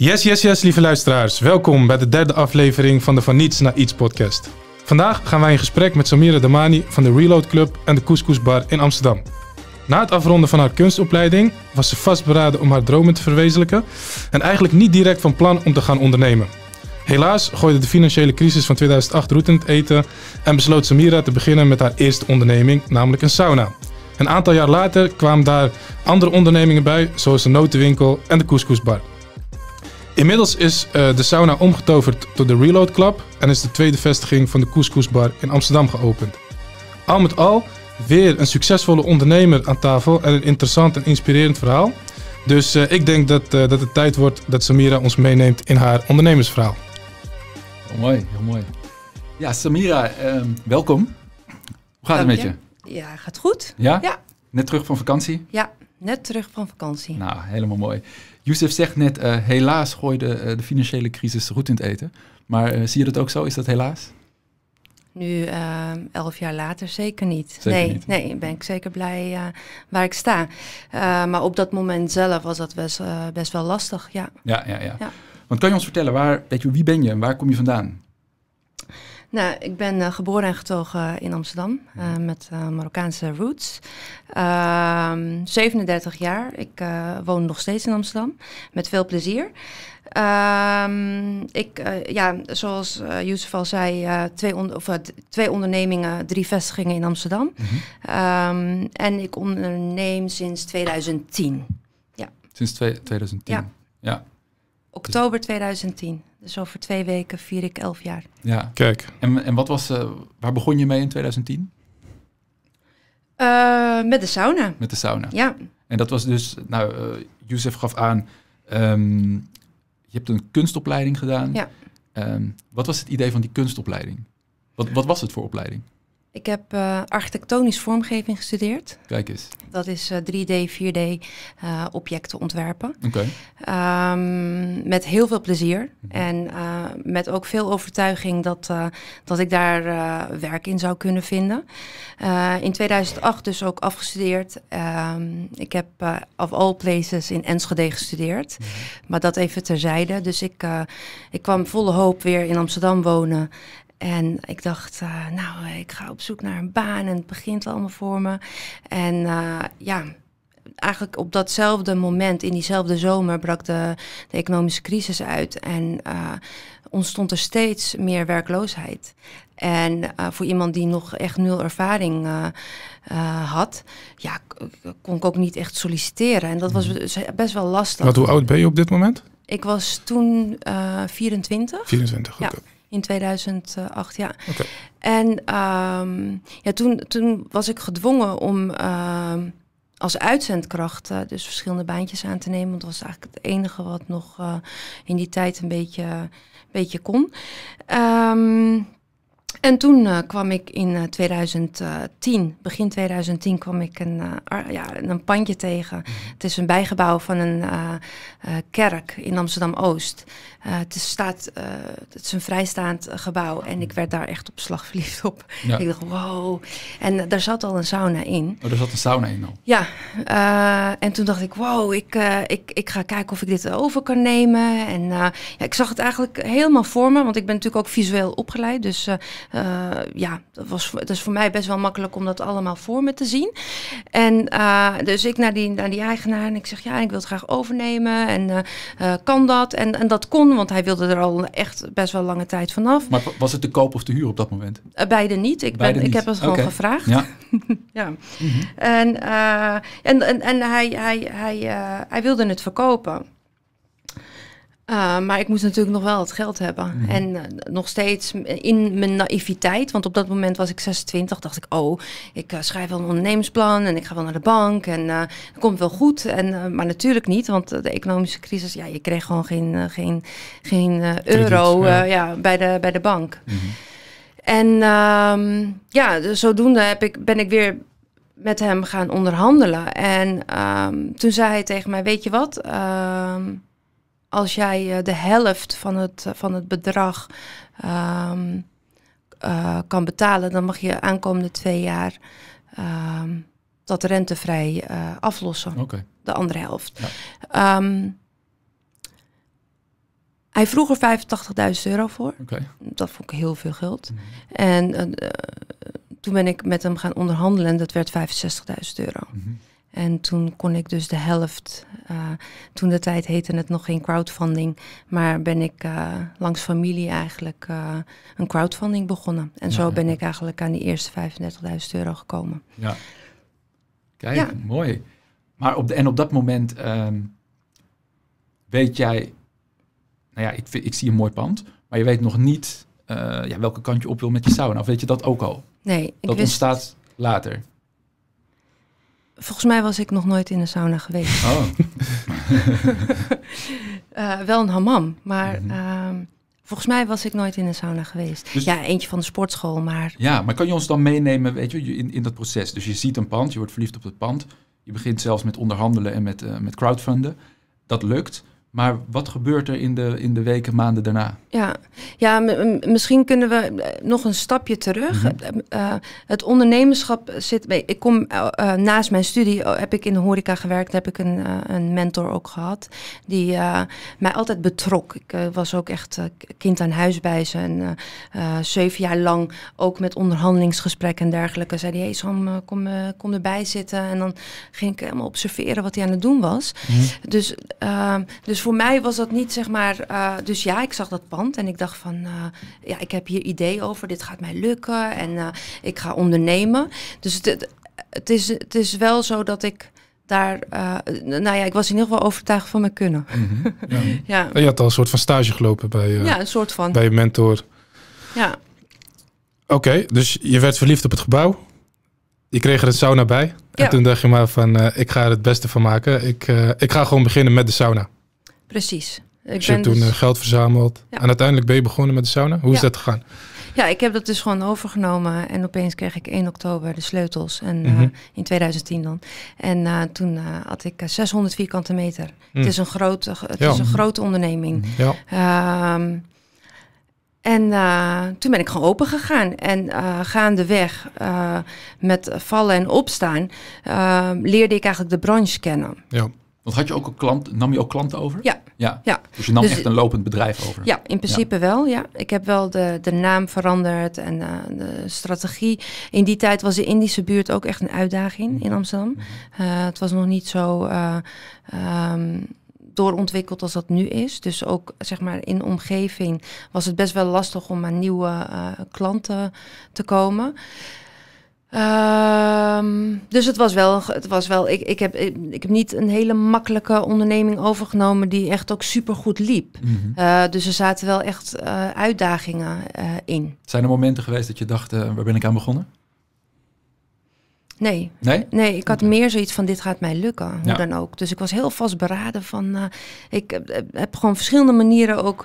Yes, yes, yes, lieve luisteraars. Welkom bij de derde aflevering van de Van Niets naar Iets podcast. Vandaag gaan wij in gesprek met Samira Damani van de Reload Club en de Couscous Bar in Amsterdam. Na het afronden van haar kunstopleiding was ze vastberaden om haar dromen te verwezenlijken en eigenlijk niet direct van plan om te gaan ondernemen. Helaas gooide de financiële crisis van 2008 roet in het eten en besloot Samira te beginnen met haar eerste onderneming, namelijk een sauna. Een aantal jaar later kwamen daar andere ondernemingen bij, zoals de notenwinkel en de Couscous Bar. Inmiddels is eh, de sauna omgetoverd tot de Reload Club en is de tweede vestiging van de Couscous Bar in Amsterdam geopend. Al met al weer een succesvolle ondernemer aan tafel en een interessant en inspirerend verhaal. Dus eh, ik denk dat, eh, dat het tijd wordt dat Samira ons meeneemt in haar ondernemersverhaal. Heel mooi, heel mooi. Ja, Samira, ehm, welkom. Hoe gaat het met je? Ja, gaat goed. ja? Net terug van vakantie? Ja, net terug van vakantie. Nou, helemaal mooi. Youssef zegt net, eh, helaas gooide uh, de financiële crisis roet in het eten. Maar eh, zie je dat ook zo? Is dat helaas? Nu, elf jaar later, zeker niet. nee, nee, ben ik zeker blij waar ik sta. maar op dat moment zelf was dat best, best wel lastig, ja. Ja, ja, ja. ja. Want kan je ons vertellen, waar, weet je, wie ben je en waar kom je vandaan? Nou, ik ben eh, geboren en getogen in Amsterdam eh, met eh, Marokkaanse roots. 37 ehm, jaar. Ik woon nog steeds in Amsterdam met veel plezier. Ehm, ik, ja, zoals Yusuf al zei, twee, of, twee ondernemingen, drie vestigingen in Amsterdam. Mhm. Ehm, en ik onderneem sinds 2010. Ja. Sinds 2010? ja. Oktober 2010. Dus over twee weken vier ik elf jaar. Ja, kijk. En, en wat was, eh, waar begon je mee in 2010? Eh, met de sauna. Met de sauna. Ja. En dat was dus, nou, uh, eh, Jozef gaf aan, ehm, je hebt een kunstopleiding gedaan. Ja. Ehm, wat was het idee van die kunstopleiding? Wat, wat was het voor opleiding? Ik heb uh, eh, architectonisch vormgeving gestudeerd. Kijk eens. Dat is 3D, eh, 4D eh, objecten ontwerpen. Oké. Ehm, met heel veel plezier. Mhm. En met ook veel overtuiging dat, dat ik daar werk in zou kunnen vinden. in 2008 dus ook afgestudeerd. Ehm, ik heb of all places in Enschede gestudeerd. Mhm. Maar dat even terzijde. Dus ik, ik kwam volle hoop weer in Amsterdam wonen. En ik dacht, eh, nou, eh, ik ga op zoek naar een baan en het begint allemaal voor me. En eh, ja, eigenlijk op datzelfde moment, in diezelfde zomer, brak de, de economische crisis uit. En ontstond er steeds meer werkloosheid. En voor iemand die nog echt nul ervaring had, ja, kon ik ook niet echt solliciteren. En dat was mhm. best wel lastig. Wat, hoe oud ben je op dit moment? Ik was toen 24. 24, oké. In 2008, ja. En ehm, ja, toen, toen was ik gedwongen om ehm, als uitzendkracht eh, dus verschillende baantjes aan te nemen. Want dat was eigenlijk het enige wat nog eh, in die tijd een beetje, een beetje kon. Ehm, en toen eh, kwam ik in 2010, begin 2010, kwam ik een, ja, een pandje tegen. Mhm. Het is een bijgebouw van een kerk in Amsterdam Oost. Eh, het, is eh, het is een vrijstaand eh, gebouw en ik werd daar echt op slag verliefd op. Ik dacht, wow. En daar zat al een sauna in. Oh, er zat een sauna in al? Ja. en toen dacht ik, wow, ik, ik, ik ga kijken of ik dit over kan nemen. En ja, ik zag het eigenlijk helemaal voor me, want ik ben natuurlijk ook visueel opgeleid. Dus ja, dat, was, dat is voor mij best wel makkelijk om dat allemaal voor me te zien. En dus ik naar die, naar die eigenaar en ik zeg ja, ik wil het graag overnemen en kan dat? En, en dat kon want hij wilde er al echt best wel lange tijd vanaf. Maar was het te koop of te huur op dat moment? Eh, beide niet. Ik, ben, ik heb het gewoon gevraagd. Ja. ja. Mhm. en, eh, en, en, en, hij, hij, hij, eh, hij wilde het verkopen. Eh, maar ik moest natuurlijk nog wel het geld hebben. Mhm. En eh, nog steeds in mijn naïviteit, want op dat moment was ik 26, dacht ik, oh, ik eh, schrijf wel een ondernemingsplan en ik ga wel naar de bank en het komt wel goed. En, maar natuurlijk niet, want de economische crisis, ja, je kreeg gewoon geen, geen, geen euro ja. bij, de, bij de bank. Mhm. En ehm, ja, dus zodoende heb ik, ben ik weer met hem gaan onderhandelen. En ehm, toen zei hij tegen mij, weet je wat? Ehm, als jij eh, de helft van het, eh, van het bedrag ehm, eh, kan betalen, dan mag je aankomende twee jaar um, dat rentevrij aflossen. De andere helft. Ehm, hij vroeg er 85.000 euro voor. Dat vond ik heel veel geld. Mhm. En toen ben ik met hem gaan onderhandelen en dat werd 65.000 euro. Mhm. En toen kon ik dus de helft, eh, toen de tijd heette het nog geen crowdfunding, maar ben ik eh, langs familie eigenlijk eh, een crowdfunding begonnen. En zo ben ik eigenlijk aan die eerste 35.000 euro gekomen. Ja. Kijk, mooi. Maar op de, en op dat moment ehm, weet jij, nou ja, ik, ik zie een mooi pand, maar je weet nog niet ja, welke kant je op wil met je sauna. Of weet je dat ook al? Nee, ik dat ontstaat later. Volgens mij was ik nog nooit in een sauna geweest. Oh. Eh, wel een hamam, maar mhm. ehm, volgens mij was ik nooit in een sauna geweest. Dus- ja, eentje van de sportschool, maar... Ja, maar kan je ons dan meenemen weet je, in, in dat proces? Dus je ziet een pand, je wordt verliefd op het pand. Je begint zelfs met onderhandelen en met, uh, met crowdfunden. Dat lukt. Maar wat gebeurt er in de, in de weken, maanden daarna? Ja, ja misschien kunnen we eh, nog een stapje terug. Mhm. Eh, eh, het ondernemerschap zit bij. Ik kom naast mijn studie oh, heb ik in de horeca gewerkt, heb ik een, een mentor ook gehad. Die mij altijd betrok. Ik was ook echt kind aan huis bij ze. En zeven jaar lang ook met onderhandelingsgesprekken en dergelijke. Zei die, hey Sam, kom, kom erbij zitten. En dan ging ik helemaal observeren wat hij aan het doen was. Mhm. Dus, dus dus voor mij was dat niet zeg maar. Eh, dus ja, ik zag dat pand en ik dacht van. Eh, ja, ik heb hier idee over. Dit gaat mij lukken en eh, ik ga ondernemen. Dus het, het, is, het is wel zo dat ik daar, uh, nou ja, ik was in ieder geval overtuigd van mijn kunnen. Mhm. ja. ja. Oh, je had al een soort van stage gelopen bij, uh, ja, een soort van. bij je mentor. Ja. Oké, dus je werd verliefd op het gebouw. Je kreeg er een sauna bij. Ja. En toen dacht je maar van, ik ga er het beste van maken. Ik, ik ga gewoon beginnen met de sauna. Precies. Ik dus je ben toen dus eh, geld verzameld en uiteindelijk ben je begonnen met de sauna. Hoe is dat gegaan? Ja, ik heb dat dus gewoon overgenomen en opeens kreeg ik 1 oktober de sleutels en, eh, mhm. in 2010 dan. En eh, toen had ik 600 vierkante meter. Het mm. is een, grote, het is een grote onderneming. Mm. Ja. Ehm, en toen ben ik gewoon open gegaan. En uh, gaandeweg met vallen en opstaan leerde ik eigenlijk de branche kennen. Ja. Want had je ook een klant, nam je ook klanten over? Ja. ja. ja. Dus je nam dus echt een lopend bedrijf over? Ja, in principe wel. Ja. Ik heb wel de, de naam veranderd en eh, de strategie. In die tijd was de Indische buurt ook echt een uitdaging in Amsterdam. Mhm. Eh, het was nog niet zo. Eh, ehm, doorontwikkeld als dat nu is. Dus ook zeg maar in omgeving was het best wel lastig om aan nieuwe klanten te komen. Ehm, dus het was wel, het was wel ik, ik, heb, ik, heb niet een hele makkelijke onderneming overgenomen die echt ook super goed liep. Mhm. Eh, dus er zaten wel echt eh, uitdagingen uh, in. Zijn er momenten geweest dat je dacht, waar ben ik aan begonnen? Nee. nee. Nee? ik had meer zoiets van dit gaat mij lukken, hoe ja. dan ook. Dus ik was heel vastberaden van, ik heb gewoon verschillende manieren ook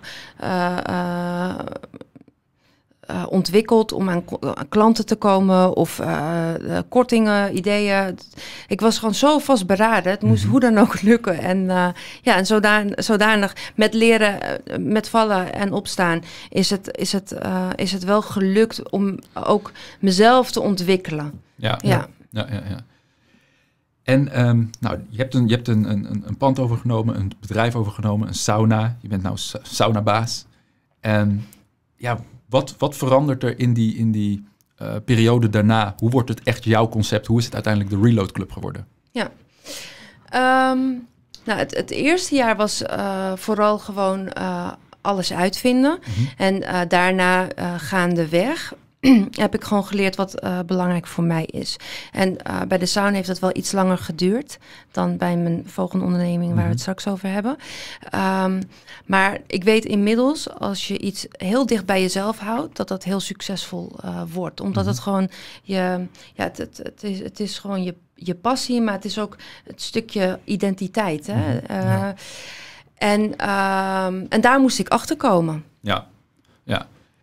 eh, ontwikkeld om aan, klanten te komen of eh, eh, kortingen, ideeën. Ik was gewoon zo vastberaden. Het moest mhm. hoe dan ook lukken. En, ja, en zodanig, zodanig met leren, met vallen en opstaan is het, is het, is het wel gelukt om ook mezelf te ontwikkelen. Ja, ja. ja, ja, ja. En ehm, nou, je hebt, een, je hebt een, een, een pand overgenomen, een bedrijf overgenomen, een sauna. Je bent nou sa saunabaas. En ja, wat, wat verandert er in die, in die eh, periode daarna? Hoe wordt het echt jouw concept? Hoe is het uiteindelijk de Reload Club geworden? Ja. Ehm, nou, het, het, eerste jaar was eh, vooral gewoon eh, alles uitvinden. Mm -hmm. En daarna gaandeweg heb ik gewoon geleerd wat eh, belangrijk voor mij is. En eh, bij de sauna heeft dat wel iets langer geduurd dan bij mijn volgende onderneming waar we het mhm. straks over hebben. Ehm, maar ik weet inmiddels, als je iets heel dicht bij jezelf houdt, dat dat heel succesvol eh, wordt. Omdat het mhm. gewoon je, ja, het, het, het, is, het is gewoon je, je passie, maar het is ook het stukje identiteit. Hè? Mhm. en, ehm, en daar moest ik achter komen. Ja,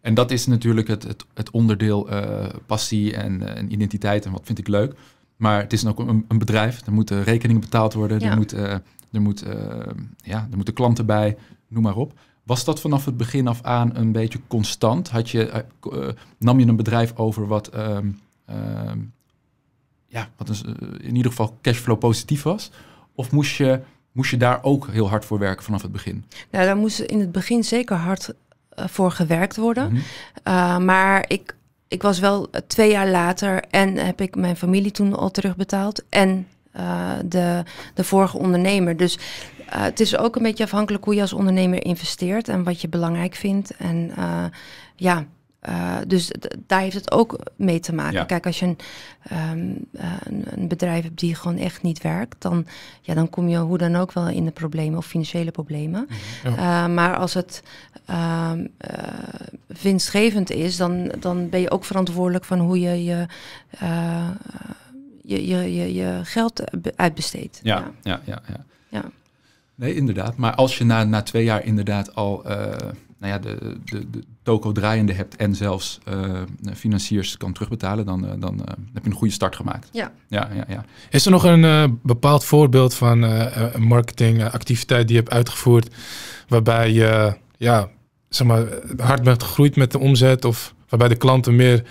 en dat is natuurlijk het, het, het onderdeel eh, passie eh, en, identiteit en wat vind ik leuk. Maar het is ook een, een bedrijf. Er moeten rekeningen betaald worden. Er, moet, eh, er, moet, ja, er moeten klanten bij. Noem maar op. Was dat vanaf het begin af aan een beetje constant? Had je, nam je een bedrijf over wat, ehm, ehm, ja, wat dus, in ieder geval cashflow positief was? Of moest je, moest je daar ook heel hard voor werken vanaf het begin? Nou, daar moest in het begin zeker hard eh, voor gewerkt worden. Mhm. Eh, maar ik, ik was wel eh, twee jaar later en heb ik mijn familie toen al terugbetaald. En de, de vorige ondernemer. Dus het is ook een beetje afhankelijk hoe je als ondernemer investeert en wat je belangrijk vindt. En ja, eh, dus daar heeft het ook mee te maken. Kijk, als je ehm, eh, een, een, bedrijf hebt die gewoon echt niet werkt, dan, ja, dan kom je hoe dan ook wel in de problemen of financiële problemen. Mhm. Oh. Eh, maar als het ehm, winstgevend is, dan, dan ben je ook verantwoordelijk van hoe je je. Je, je, je, je, geld uitbesteedt. Ja, ja, ja. ja, ja. Nee, inderdaad. Maar als je na, na twee jaar inderdaad al nou ja, de, de, de toko draaiende hebt en zelfs eh, financiers kan terugbetalen, dan, eh, dan eh, heb je een goede start gemaakt. Ja. Ja, ja, ja. Is er nog een bepaald voorbeeld van een marketingactiviteit die je hebt uitgevoerd, waarbij je ja, zeg maar, hard bent gegroeid met de omzet of waarbij de klanten meer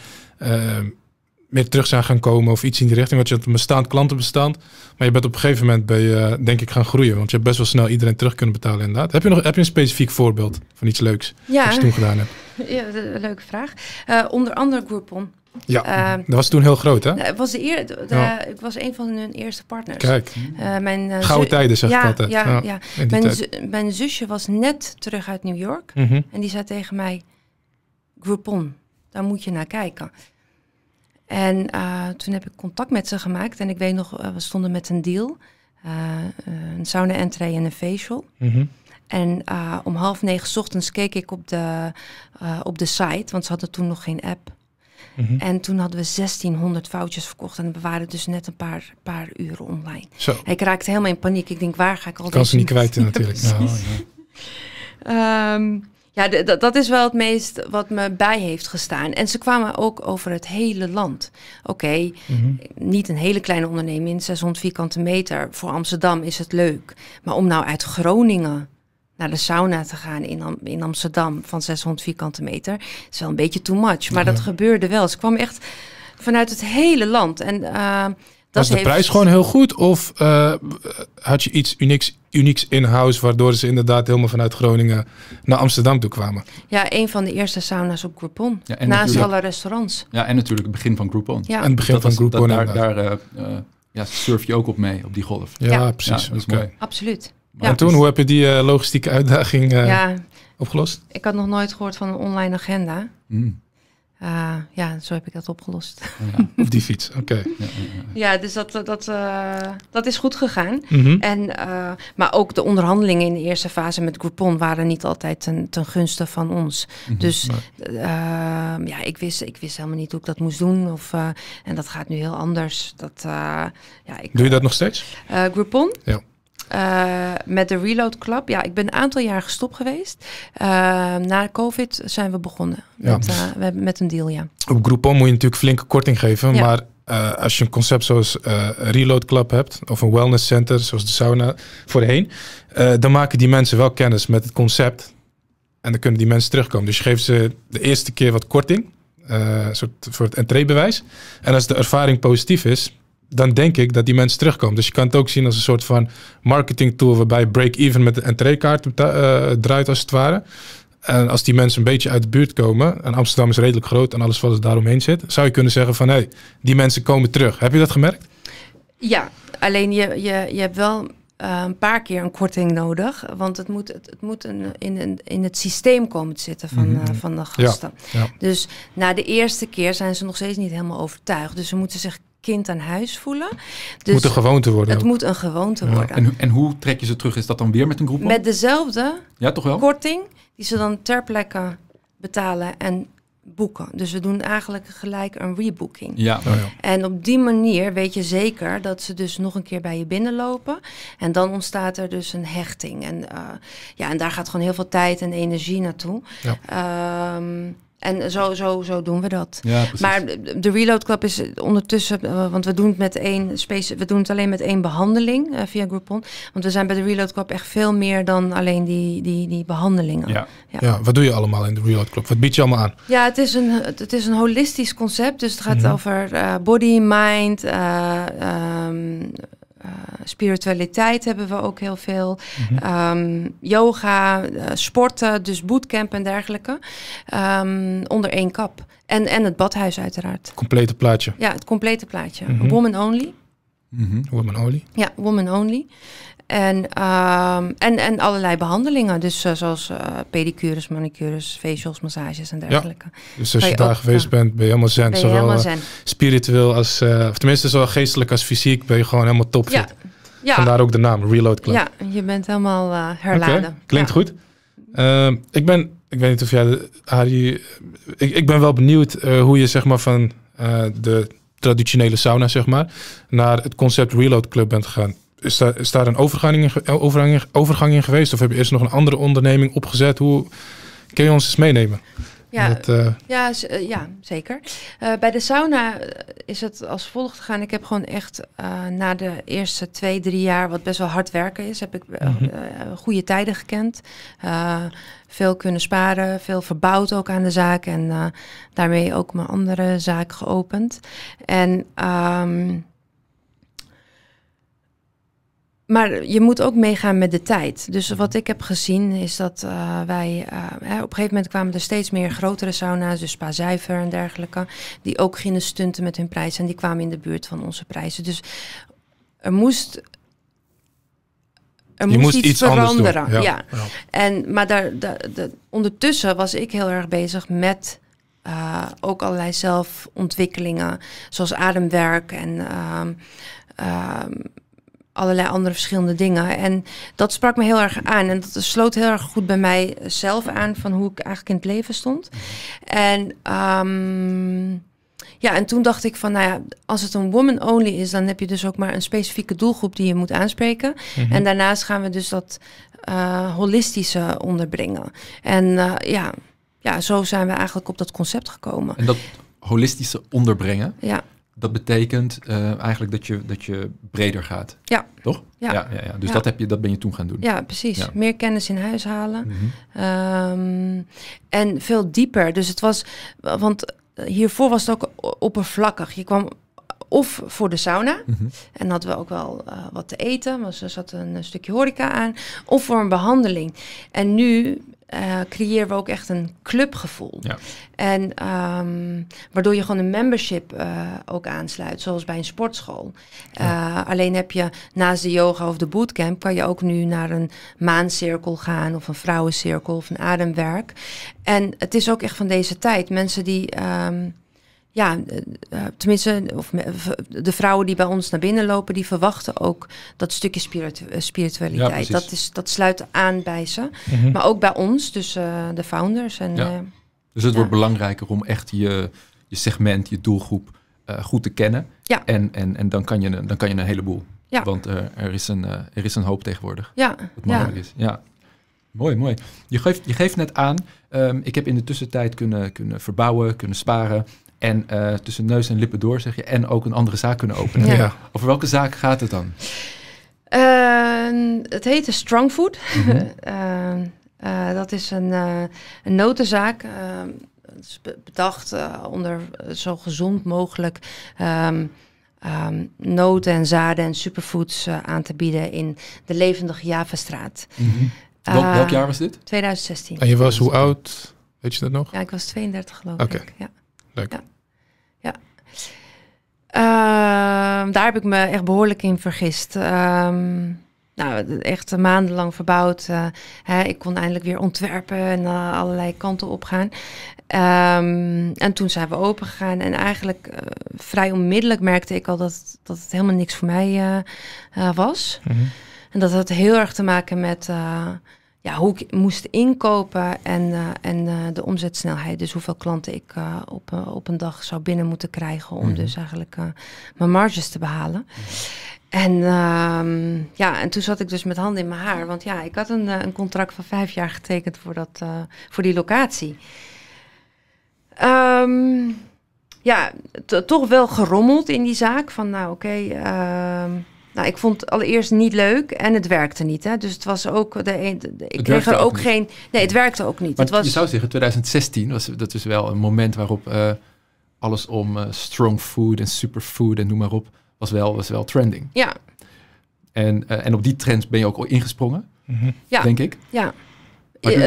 meer terug zijn gaan komen of iets in die richting. Want je het bestaand klantenbestand. Maar je bent op een gegeven moment bij, uh, eh, denk ik, gaan groeien. Want je hebt best wel snel iedereen terug kunnen betalen inderdaad. Heb je, nog, heb je een specifiek voorbeeld van iets leuks ja. je toen gedaan hebt? Ja, leuke vraag. Eh, onder andere Groupon. Ja, eh, dat was toen heel groot, hè? was de eer, Ik was een van hun eerste partners. Kijk, mijn, gouden tijden zeg ja, ik altijd. Ja, ja. ja. Mijn, mijn, zusje was net terug uit New York. Mhm. En die zei tegen mij, Groupon, daar moet je naar kijken. En eh, toen heb ik contact met ze gemaakt. En ik weet nog, eh, we stonden met een deal. Eh, een sauna entree en een facial. Mhm. En om half negen ochtends keek ik op de, op de site, want ze hadden toen nog geen app. Mhm. En toen hadden we 1600 foutjes verkocht en we waren dus net een paar, paar uren online. Zo. Ik raakte helemaal in paniek. Ik denk, waar ga ik al Ik Kan ze niet kwijt natuurlijk. Nou, ja. Ehm, ja, dat is wel het meest wat me bij heeft gestaan. En ze kwamen ook over het hele land. Oké, mhm. niet een hele kleine onderneming, 600 vierkante meter. Voor Amsterdam is het leuk. Maar om nou uit Groningen naar de sauna te gaan in, in Amsterdam van 600 vierkante meter, is wel een beetje too much. Maar dat gebeurde wel. Ze kwam echt vanuit het hele land. En eh, was de prijs dus- gewoon heel goed? Of eh, had je iets unieks, unieks in-house, waardoor ze inderdaad helemaal vanuit Groningen naar Amsterdam toe kwamen? Ja, een van de eerste sauna's op Groupon. naast alle restaurants. Ja, en natuurlijk het begin van Groupon. Ja. En het begin van Groupon. Dat, daar, daar eh, eh, ja, surf je ook op mee, op die golf. Ja, precies. Absoluut. Maar en toen, hoe heb je die logistieke uitdaging opgelost? Ik had nog nooit gehoord van een online agenda. Mm. Eh, ja, zo heb ik dat opgelost. Ja, of die fiets, oké. Ja, dus dat, eh, dat, eh, dat is goed gegaan. Mhm. en, maar ook de onderhandelingen in de eerste fase met Groupon waren niet altijd ten, ten gunste van ons. Mhm. Dus ja, ik wist, ik wist helemaal niet hoe ik dat moest doen. Of, en dat gaat nu heel anders. Dat, ja, ik, Doe je dat nog steeds? Groupon? Ja. Eh, met de Reload Club. Ja, ik ben een aantal jaar gestopt geweest. Uh, na COVID zijn we begonnen met, eh, met een deal, ja. Op Groupon moet je natuurlijk flinke korting geven. Maar eh, als je een concept zoals Reload Club hebt... of een wellness center zoals de sauna voorheen... dan maken die mensen wel kennis met het concept... En dan kunnen die mensen terugkomen. Dus je geeft ze de eerste keer wat korting. soort, voor het entreebewijs. En als de ervaring positief is, dan denk ik dat die mensen terugkomen. Dus je kan het ook zien als een soort van marketing tool waarbij break-even met de entreekaart uh, draait als het ware. En als die mensen een beetje uit de buurt komen, en Amsterdam is redelijk groot en alles wat er daaromheen zit, zou je kunnen zeggen van hé, hey, die mensen komen terug. Heb je dat gemerkt? Ja, alleen je, je, je hebt wel eh, een paar keer een korting nodig. Want het moet, het, moet een, in, in, in het systeem komen te zitten van, mhm. eh, van de gasten. ja. Dus na de eerste keer zijn ze nog steeds niet helemaal overtuigd. Dus ze moeten zich kind aan huis voelen. Dus het moet dus een gewoonte worden. Het moet een gewoonte worden. En, en, hoe trek je ze terug? Is dat dan weer met een groep? Met dezelfde ja, toch wel? korting die ze dan ter plekke betalen en boeken. Dus we doen eigenlijk gelijk een rebooking. Ja. Oh, ja. En op die manier weet je zeker dat ze dus nog een keer bij je binnenlopen. En dan ontstaat er dus een hechting. En, eh, ja, en daar gaat gewoon heel veel tijd en energie naartoe. Ehm, en zo, zo, zo doen we dat. maar de Reload Club is ondertussen, eh, want we doen het met één space, we doen het alleen met één behandeling eh, via Groupon. Want we zijn bij de Reload Club echt veel meer dan alleen die, die, die behandelingen. Ja. ja. wat doe je allemaal in de Reload Club? Wat bied je allemaal aan? Ja, het is een, het is een holistisch concept. Dus het gaat mhm. over eh, body, mind, ehm, eh, spiritualiteit hebben we ook heel veel. Mhm. Ehm, yoga, eh, sporten, dus bootcamp en dergelijke. Ehm, onder één kap. En, en het badhuis uiteraard. Complete plaatje. Ja, het complete plaatje. Mhm. Woman only. Mhm. Woman only. Ja, woman only. En, ehm, en, en allerlei behandelingen, dus eh, zoals eh, pedicures, manicures, facials, massages en dergelijke. Ja, dus als je, daar geweest bent, ben je helemaal zen. zowel eh, spiritueel als, of tenminste zowel geestelijk als fysiek, ben je gewoon helemaal topfit. Ja. Vandaar ook de naam, Reload Club. Ja, je bent helemaal herladen. Klinkt goed. Ehm, ik ben, ik weet niet of jij, Harry, ik, ik ben wel benieuwd hoe je zeg maar van de traditionele sauna, zeg maar, naar het concept Reload Club bent gegaan is daar, een eh, overgang in, geweest? Of heb je eerst nog een andere onderneming opgezet? Hoe kun je ons eens meenemen? Ja, eh, ja, eh, ja, zeker. bij de sauna is het als volgt gegaan. Ik heb gewoon echt na de eerste twee, drie jaar, wat best wel hard werken is, heb ik mhm. goede tijden gekend. veel kunnen sparen, veel verbouwd ook aan de zaak en daarmee ook mijn andere zaak geopend. En ehm, maar je moet ook meegaan met de tijd. Dus mhm. wat ik heb gezien is dat eh, wij... Eh, op een gegeven moment kwamen er steeds meer grotere sauna's, dus Spa Zuiver en dergelijke... die ook gingen stunten met hun prijzen en die kwamen in de buurt van onze prijzen. Dus er moest... Er moest, iets, veranderen. Doen, ja. En, maar daar, ondertussen was ik heel erg bezig met... Eh, ook allerlei zelfontwikkelingen, zoals ademwerk en... Ehm, ehm, allerlei andere verschillende dingen. En dat sprak me heel erg aan. En dat sloot heel erg goed bij mij zelf aan van hoe ik eigenlijk in het leven stond. En ehm, ja, en toen dacht ik van, nou ja, als het een woman-only is, dan heb je dus ook maar een specifieke doelgroep die je moet aanspreken. Mhm. En daarnaast gaan we dus dat eh, holistische onderbrengen. En eh, ja, ja, zo zijn we eigenlijk op dat concept gekomen. En dat holistische onderbrengen. Ja dat betekent eh, eigenlijk dat je, dat je breder gaat. Ja. Toch? Ja. ja, ja, Dus Dat, heb je, dat ben je toen gaan doen. Ja, precies. Meer kennis in huis halen. Mhm. Ehm, en veel dieper. Dus het was, want eh, hiervoor was het ook oppervlakkig. Je kwam of voor de sauna. Mhm. En hadden we ook wel eh, wat te eten, want er zat een, stukje horeca aan. Of voor een behandeling. En nu uh, creëren we ook echt een clubgevoel. Ja. En um, waardoor je gewoon een membership uh, ook aansluit, zoals bij een sportschool. Ja. Eh, alleen heb je naast de yoga of de bootcamp, kan je ook nu naar een maancirkel gaan of een vrouwencirkel of een ademwerk. En het is ook echt van deze tijd. Mensen die. Um, ja, eh, eh, tenminste, of de vrouwen die bij ons naar binnen lopen, die verwachten ook dat stukje eh, spiritualiteit. dat, is, dat sluit aan bij ze. Mhm. Maar ook bij ons, dus de founders. En, dus het wordt belangrijker om echt je, je segment, je doelgroep goed te kennen. En, en, en dan, kan je, dan kan je een heleboel. Want er, is een, er is een hoop tegenwoordig. Ja. Wat mogelijk is. Ja. Mooi, mooi. Je geeft, je geeft net aan, ehm, ik heb in de tussentijd kunnen, kunnen verbouwen, kunnen sparen en eh, tussen neus en lippen door, zeg je, en ook een andere zaak kunnen openen. Ja. Over welke zaak gaat het dan? Uh, het heette Strong Food. Mhm. Ehm, eh, dat is een, eh, een notenzaak. Ehm, bedacht onder zo gezond mogelijk noten en zaden en superfoods aan te bieden in de levendige Javastraat. Mm welk, jaar was dit? 2016. En je was hoe oud? Weet je dat nog? Ja, ik was 32 geloof ik. Ja. Ja. ja. Ehm, daar heb ik me echt behoorlijk in vergist. Ehm, nou, echt maandenlang verbouwd. Eh, hè, ik kon eindelijk weer ontwerpen en eh, allerlei kanten opgaan. Um, ehm, en toen zijn we open gegaan. En eigenlijk eh, vrij onmiddellijk merkte ik al dat, dat het helemaal niks voor mij was. Mhm. En dat had heel erg te maken met ja, hoe ik moest inkopen en, eh, en eh, de omzetsnelheid. Dus hoeveel klanten ik eh, op, op een dag zou binnen moeten krijgen om mhm. dus eigenlijk mijn marges te behalen. En ehm, ja, en toen zat ik dus met handen in mijn haar. Want ja, ik had een, een contract van vijf jaar getekend voor, dat, voor die locatie. Ehm, ja, toch wel gerommeld in die zaak. Van nou, oké. Okay, ehm, nou, ik vond het allereerst niet leuk en het werkte niet. Hè? Dus het was ook. De, een, ik kreeg er ook, geen. Nee, het werkte ook niet. het was, je zou zeggen, 2016 was dat is wel een moment waarop eh, alles om eh, strong food en superfood en noem maar op, was wel, was wel trending. Ja. En, eh, en op die trend ben je ook ingesprongen, mhm. ja. denk ik. Ja,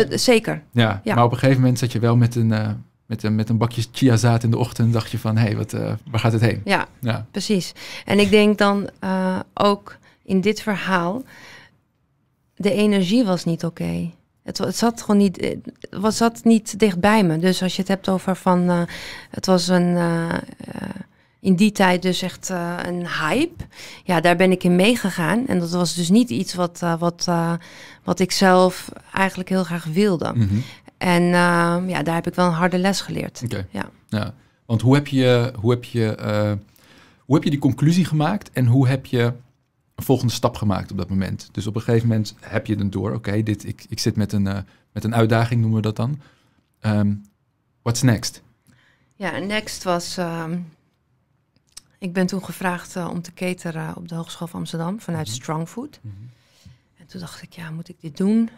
zeker. Ja, ja, maar op een gegeven moment zat je wel met een met een, met een bakje chiazaad in de ochtend dacht je van, hé, hey, wat, eh, waar gaat het heen? Ja, ja, precies. En ik denk dan eh, ook in dit verhaal, de energie was niet oké. Het, het, zat gewoon niet, was eh, zat niet dicht bij me. Dus als je het hebt over van, het was een, in die tijd dus echt een hype. Ja, daar ben ik in meegegaan. En dat was dus niet iets wat, wat, wat ik zelf eigenlijk heel graag wilde. Mhm. En ehm, ja, daar heb ik wel een harde les geleerd. Ja. ja. Want hoe heb je, hoe heb je, eh, hoe heb je die conclusie gemaakt en hoe heb je een volgende stap gemaakt op dat moment? Dus op een gegeven moment heb je dan door, oké, dit ik, ik zit met een, eh, met een uitdaging, noemen we dat dan. Um, what's next? Ja, next was. Ehm, ik ben toen gevraagd eh, om te cateren op de Hogeschool van Amsterdam vanuit mhm. Strongfood. Mhm. En toen dacht ik, ja, moet ik dit doen?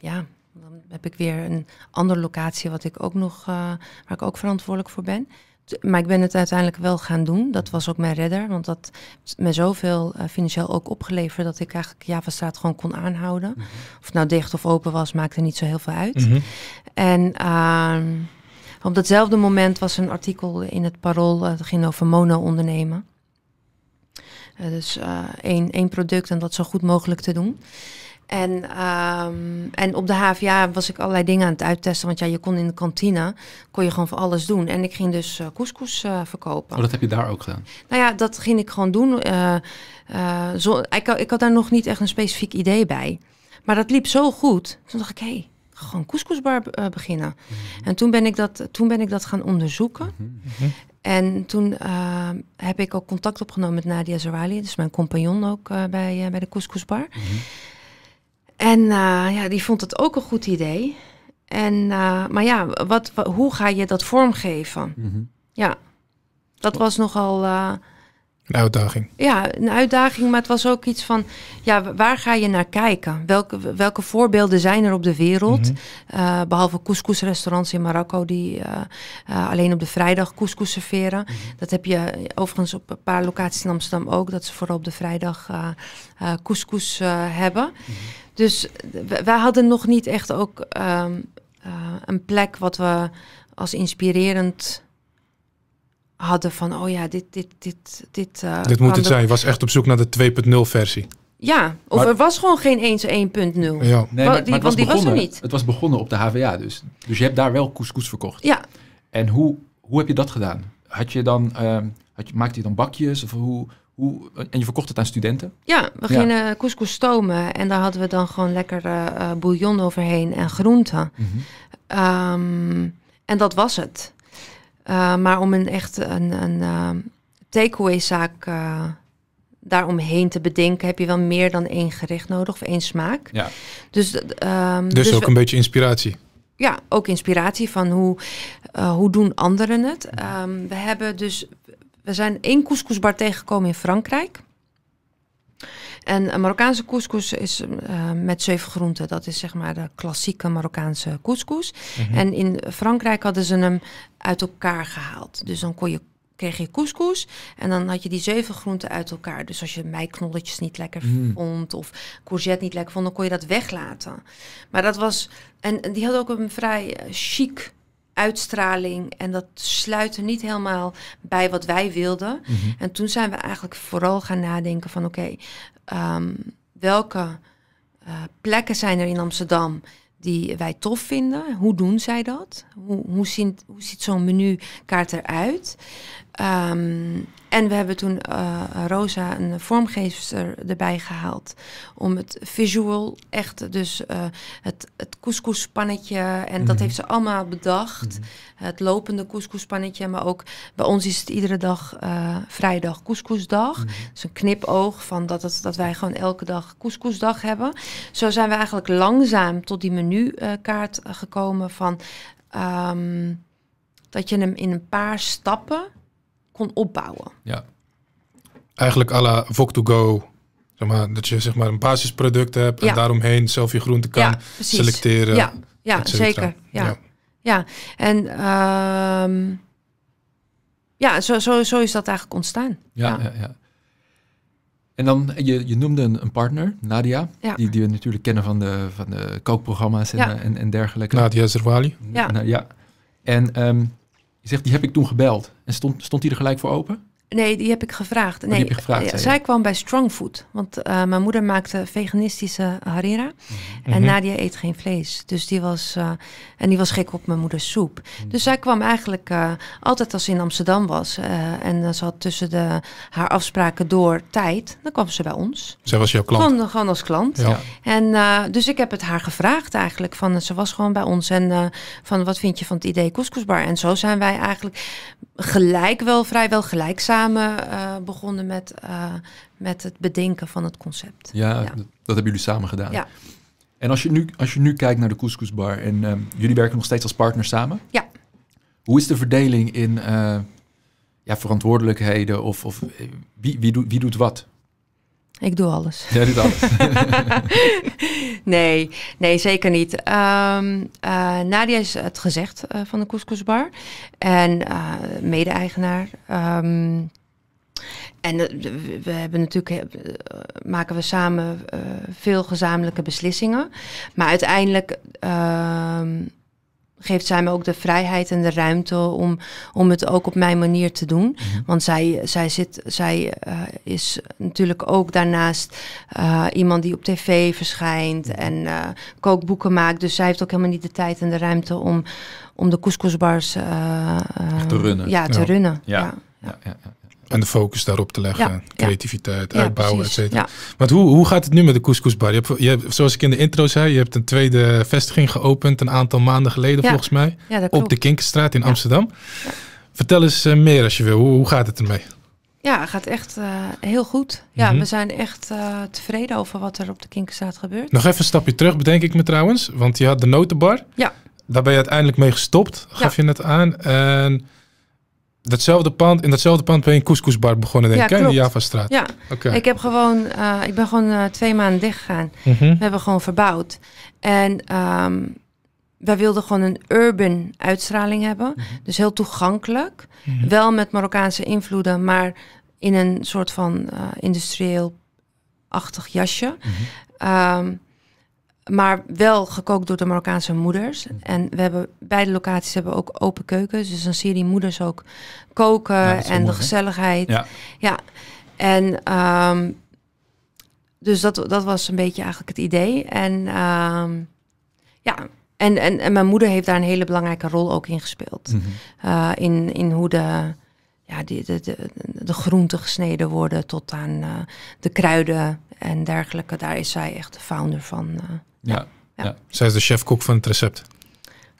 ja, dan heb ik weer een andere locatie wat ik ook nog, eh, waar ik ook verantwoordelijk voor ben. Maar ik ben het uiteindelijk wel gaan doen. Dat was ook mijn redder, want dat heeft me zoveel eh, financieel ook opgeleverd dat ik eigenlijk Javastraat gewoon kon aanhouden. Mhm. Of het nou dicht of open was, maakte niet zo heel veel uit. Mhm. En uh, op datzelfde moment was een artikel in het Parool, eh, dat ging over mono-ondernemen. dus één, één product en dat zo goed mogelijk te doen. En, ehm, en op de HVA was ik allerlei dingen aan het uittesten. Want ja, je kon in de kantine, kon je gewoon voor alles doen. En ik ging dus uh, couscous eh, verkopen. Oh, dat heb je daar ook gedaan? Nou ja, dat ging ik gewoon doen. Eh, zo, ik, ik, had daar nog niet echt een specifiek idee bij. Maar dat liep zo goed. Toen dacht ik, hé, hey, gewoon couscousbar beginnen. Mhm. En toen ben, ik dat, toen ben ik dat gaan onderzoeken. Mhm, mhm. En toen ehm, heb ik ook contact opgenomen met Nadia Zawali, dus mijn compagnon ook bij, bij de couscousbar. En eh, ja, die vond het ook een goed idee. En, eh, maar ja, wat, hoe ga je dat vormgeven? Mhm. Ja, dat was nogal. Uh, een uitdaging. Ja, een uitdaging, maar het was ook iets van, ja, waar ga je naar kijken? Welke, welke voorbeelden zijn er op de wereld? Mhm. behalve couscousrestaurants in Marokko die alleen op de vrijdag couscous serveren. Mhm. Dat heb je overigens op een paar locaties in Amsterdam ook, dat ze vooral op de vrijdag couscous hebben. Mm dus eh, wij hadden nog niet echt ook ehm, eh, een plek wat we als inspirerend hadden van, oh ja, dit, dit, dit, dit. Eh, dit moet het zijn. Je was echt op zoek naar de 2.0 versie. Ja, of er was gewoon geen eens 1.0. Ja. Nee, maar, want was die begonnen, was er niet. Het was begonnen op de HVA dus. Dus je hebt daar wel couscous verkocht. Ja. En hoe, hoe heb je dat gedaan? Had je dan, ehm, had je, maakte je dan bakjes? Of hoe, en je verkocht het aan studenten? Ja, we gingen couscous stomen en daar hadden we dan gewoon lekker uh, bouillon overheen en groenten. Mhm. Ehm, en dat was het. Eh, maar om een echt een, een uh, takeaway zaak daaromheen te bedenken, heb je wel meer dan één gericht nodig of één smaak. Ja. Dus, ehm, dus, dus, ook een beetje inspiratie. Ja, ook inspiratie van hoe, hoe doen anderen het. Mhm. Ehm, we hebben dus we zijn één couscousbar tegengekomen in Frankrijk. En een Marokkaanse couscous is eh, met zeven groenten. Dat is zeg maar de klassieke Marokkaanse couscous. Mhm. En in Frankrijk hadden ze hem uit elkaar gehaald. Dus dan kon je kreeg je couscous. En dan had je die zeven groenten uit elkaar. Dus als je meiknolletjes niet lekker mhm. vond of courgette niet lekker vond, dan kon je dat weglaten. Maar dat was. En die had ook een vrij eh, chic uitstraling en dat sluitte niet helemaal bij wat wij wilden. Mhm. En toen zijn we eigenlijk vooral gaan nadenken van oké, ehm, welke eh, plekken zijn er in Amsterdam die wij tof vinden? Hoe doen zij dat? Hoe, hoe, hoe ziet zo'n menukaart eruit? Um, en we hebben toen eh, Rosa, een vormgeefster, erbij gehaald. Om het visual, echt dus eh, het, het couscouspannetje. En dat mhm. heeft ze allemaal bedacht. Mhm. Het lopende couscouspannetje. Maar ook bij ons is het iedere dag eh, vrijdag couscousdag. Mm Dus een knipoog van dat, het, dat wij gewoon elke dag couscousdag hebben. Zo zijn we eigenlijk langzaam tot die menukaart gekomen van... Ehm, dat je hem in een paar stappen opbouwen. Ja. Eigenlijk à la vok to go zeg maar, dat je zeg maar een basisproduct hebt en daaromheen zelf je groente kan selecteren. Ja, ja zeker. Ja. ja. ja. en ehm, ja, zo, zo, zo is dat eigenlijk ontstaan. ja. ja. En dan, je, je noemde een, partner, Nadia, ja. die, die we natuurlijk kennen van de, van de kookprogramma's en, eh, en, en dergelijke. Nadia Zerwali. Ja. ja. En um, je zegt, die heb ik toen gebeld. En stond, stond die er gelijk voor open? Nee, die heb ik gevraagd. Oh, nee, eh, zij kwam bij Strongfood. Want eh, mijn moeder maakte veganistische harira. Mhm. En mhm. Nadia eet geen vlees. Dus die was, eh, en die was gek op mijn moeders soep. Mhm. Dus zij kwam eigenlijk altijd als ze in Amsterdam was. en ze had tussen de, haar afspraken door tijd. Dan kwam ze bij ons. Zij was jouw klant? Gewoon, gewoon als klant. Ja. En, dus ik heb het haar gevraagd eigenlijk. Van, ze was gewoon bij ons. En van wat vind je van het idee couscousbar? En zo zijn wij eigenlijk gelijk wel, vrijwel gelijk samen samen eh, begonnen met, eh, met het bedenken van het concept. Ja, Dat, hebben jullie samen gedaan. Ja. En als je, nu, als je nu kijkt naar de couscousbar en ehm, jullie werken nog steeds als partner samen. Ja. Hoe is de verdeling in eh, ja, verantwoordelijkheden of, of wie, wie, doet, wie doet wat? Ik doe alles. Jij doet alles. nee, nee, zeker niet. Ehm, eh, Nadia is het gezegd eh, van de couscousbar en eh, mede-eigenaar. Ehm, en we hebben natuurlijk, maken we samen veel gezamenlijke beslissingen. Maar uiteindelijk ehm, geeft zij me ook de vrijheid en de ruimte om, om het ook op mijn manier te doen. Mhm. Want zij, zij, zit, zij eh, is natuurlijk ook daarnaast eh, iemand die op tv verschijnt mhm. en uh, kookboeken maakt. Dus zij heeft ook helemaal niet de tijd en de ruimte om, om de couscousbars te runnen. Ja, te ja. runnen. Ja. Ja. ja. En de focus daarop te leggen. Creativiteit, uitbouwen, ja, et cetera. Want hoe, hoe gaat het nu met de couscous Je hebt, zoals ik in de intro zei, je hebt een tweede vestiging geopend een aantal maanden geleden volgens mij. op de Kinkerstraat in Amsterdam. Vertel eens eh, meer als je wil. Hoe, hoe gaat het ermee? Ja, het gaat echt eh, heel goed. Ja, mhm. we zijn echt eh, tevreden over wat er op de Kinkerstraat gebeurt. Nog even een stapje terug, bedenk ik me trouwens. Want je had de notenbar. Ja. Daar ben je uiteindelijk mee gestopt, gaf je net aan. En datzelfde pand, in datzelfde pand ben je een couscousbar begonnen, denk ik, in de Javastraat. Ja, ik, heb gewoon, eh, ik ben gewoon eh, twee maanden dicht gegaan. Mhm. We hebben gewoon verbouwd. En ehm, wij wilden gewoon een urban uitstraling hebben. Mhm. Dus heel toegankelijk. Mhm. Wel met Marokkaanse invloeden, maar in een soort van uh, industrieel-achtig jasje. Ehm, maar wel gekookt door de Marokkaanse moeders. Hm. En we hebben beide locaties hebben ook open keukens. Dus dan zie je die moeders ook koken en de gezelligheid. Ja. En ehm, dus dat, dat was een beetje eigenlijk het idee. En ehm, ja, en, en, en mijn moeder heeft daar een hele belangrijke rol ook in gespeeld. Mhm. Eh, in, in hoe de, ja, die, de, de, de groenten gesneden worden tot aan eh, de kruiden en dergelijke. Daar is zij echt de founder van. Eh. Ja. ja. Zij is de chef-kok van het recept.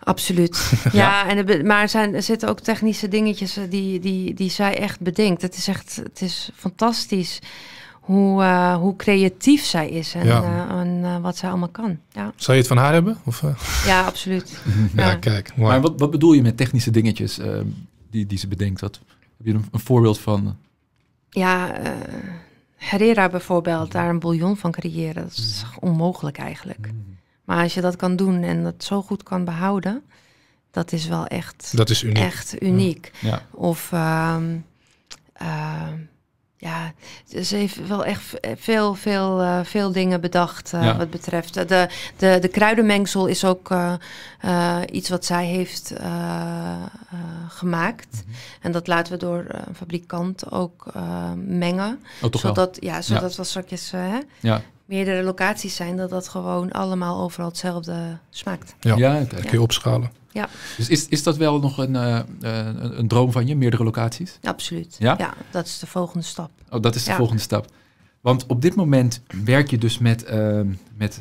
Absoluut. ja, En de, maar zijn, er zitten ook technische dingetjes eh, die, die, die zij echt bedenkt. Het is echt het is fantastisch hoe, eh, hoe creatief zij is en, eh, en wat zij allemaal kan. Ja. Zou je het van haar hebben? Of, Ja, absoluut. ja, kijk. Maar wat, wat bedoel je met technische dingetjes die, die ze bedenkt? heb je een, een voorbeeld van? Ja, Herrera bijvoorbeeld, daar een bouillon van creëren, dat is mm. onmogelijk eigenlijk. Mm. Maar als je dat kan doen en dat zo goed kan behouden, dat is wel echt, dat is uniek. echt uniek. Mm. Of ehm, ehm, ja, ze heeft wel echt eh, veel, veel, eh, veel dingen bedacht eh, wat betreft. De, de, de kruidenmengsel is ook iets wat zij heeft gemaakt. Mhm. En dat laten we door een fabrikant ook mengen. Oh, zodat ja, zodat ja. we straks hè, ja. meerdere locaties zijn, dat dat gewoon allemaal overal hetzelfde smaakt. Ja, ja dat je opschalen. Ja. Dus is, is dat wel nog een, eh, eh, een, een, droom van je, meerdere locaties? Absoluut. Ja, ja dat is de volgende stap. Oh, dat is de volgende stap. Want op dit moment werk je dus met, eh, met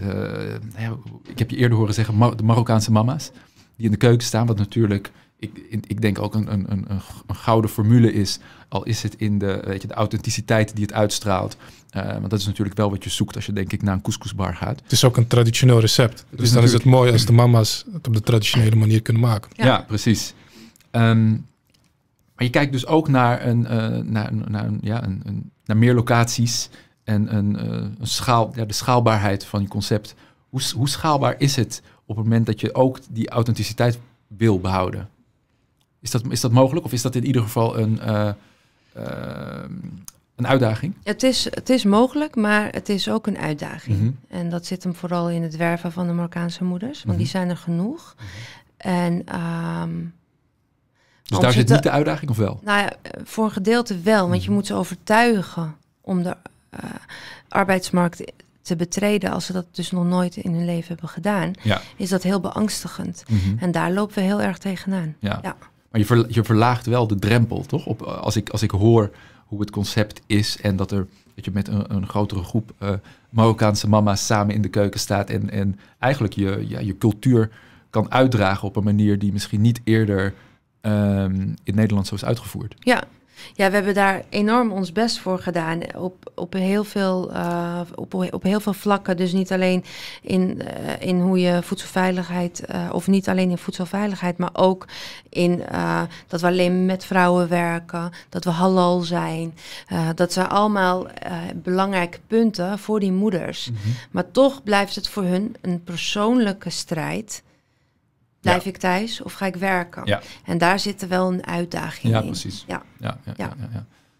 nou ik heb je eerder horen zeggen, de Marokkaanse mama's. Die in de keuken staan, wat natuurlijk ik, ik denk ook een, een, een, een gouden formule is, al is het in de, weet je, de authenticiteit die het uitstraalt. Eh, want dat is natuurlijk wel wat je zoekt als je denk ik naar een couscousbar gaat. Het is ook een traditioneel recept. Dus, dan is het mooi als de mama's het op de traditionele manier kunnen maken. Ja, precies. Ehm, maar je kijkt dus ook naar, een, eh, naar, naar, ja, een, naar meer locaties en een, eh, een schaal, ja, de schaalbaarheid van je concept. Hoe, hoe schaalbaar is het op het moment dat je ook die authenticiteit wil behouden? Is dat, is dat mogelijk of is dat in ieder geval een, eh, eh, een uitdaging? Het is, het is mogelijk, maar het is ook een uitdaging. Mhm. En dat zit hem vooral in het werven van de Marokkaanse moeders, want die mhm. zijn er genoeg. Mhm. En. Ehm, dus daar zit niet de uitdaging of wel? Nou ja, voor een gedeelte wel, want je moet ze overtuigen om de eh, arbeidsmarkt te betreden als ze dat dus nog nooit in hun leven hebben gedaan, ja. is dat heel beangstigend. En daar lopen we heel erg tegenaan. Ja. ja. Maar je, verlaagt wel de drempel, toch? Op, eh, als, ik, als ik hoor hoe het concept is en dat, er, dat je met een, een grotere groep eh, Marokkaanse mama's samen in de keuken staat en, en eigenlijk je, je cultuur kan uitdragen op een manier die misschien niet eerder ehm, in Nederland zo is uitgevoerd. Ja, ja, we hebben daar enorm ons best voor gedaan. Op, op, heel, veel, eh, op, op heel veel vlakken. Dus niet alleen in, eh, in hoe je voedselveiligheid, eh, of niet alleen in voedselveiligheid, maar ook in dat we alleen met vrouwen werken, dat we halal zijn. dat zijn allemaal belangrijke punten voor die moeders. Mhm. Maar toch blijft het voor hun een persoonlijke strijd. Blijf ik thuis of ga ik werken? En daar zit er wel een uitdaging in. Ja, precies. Ja. Ja, ja.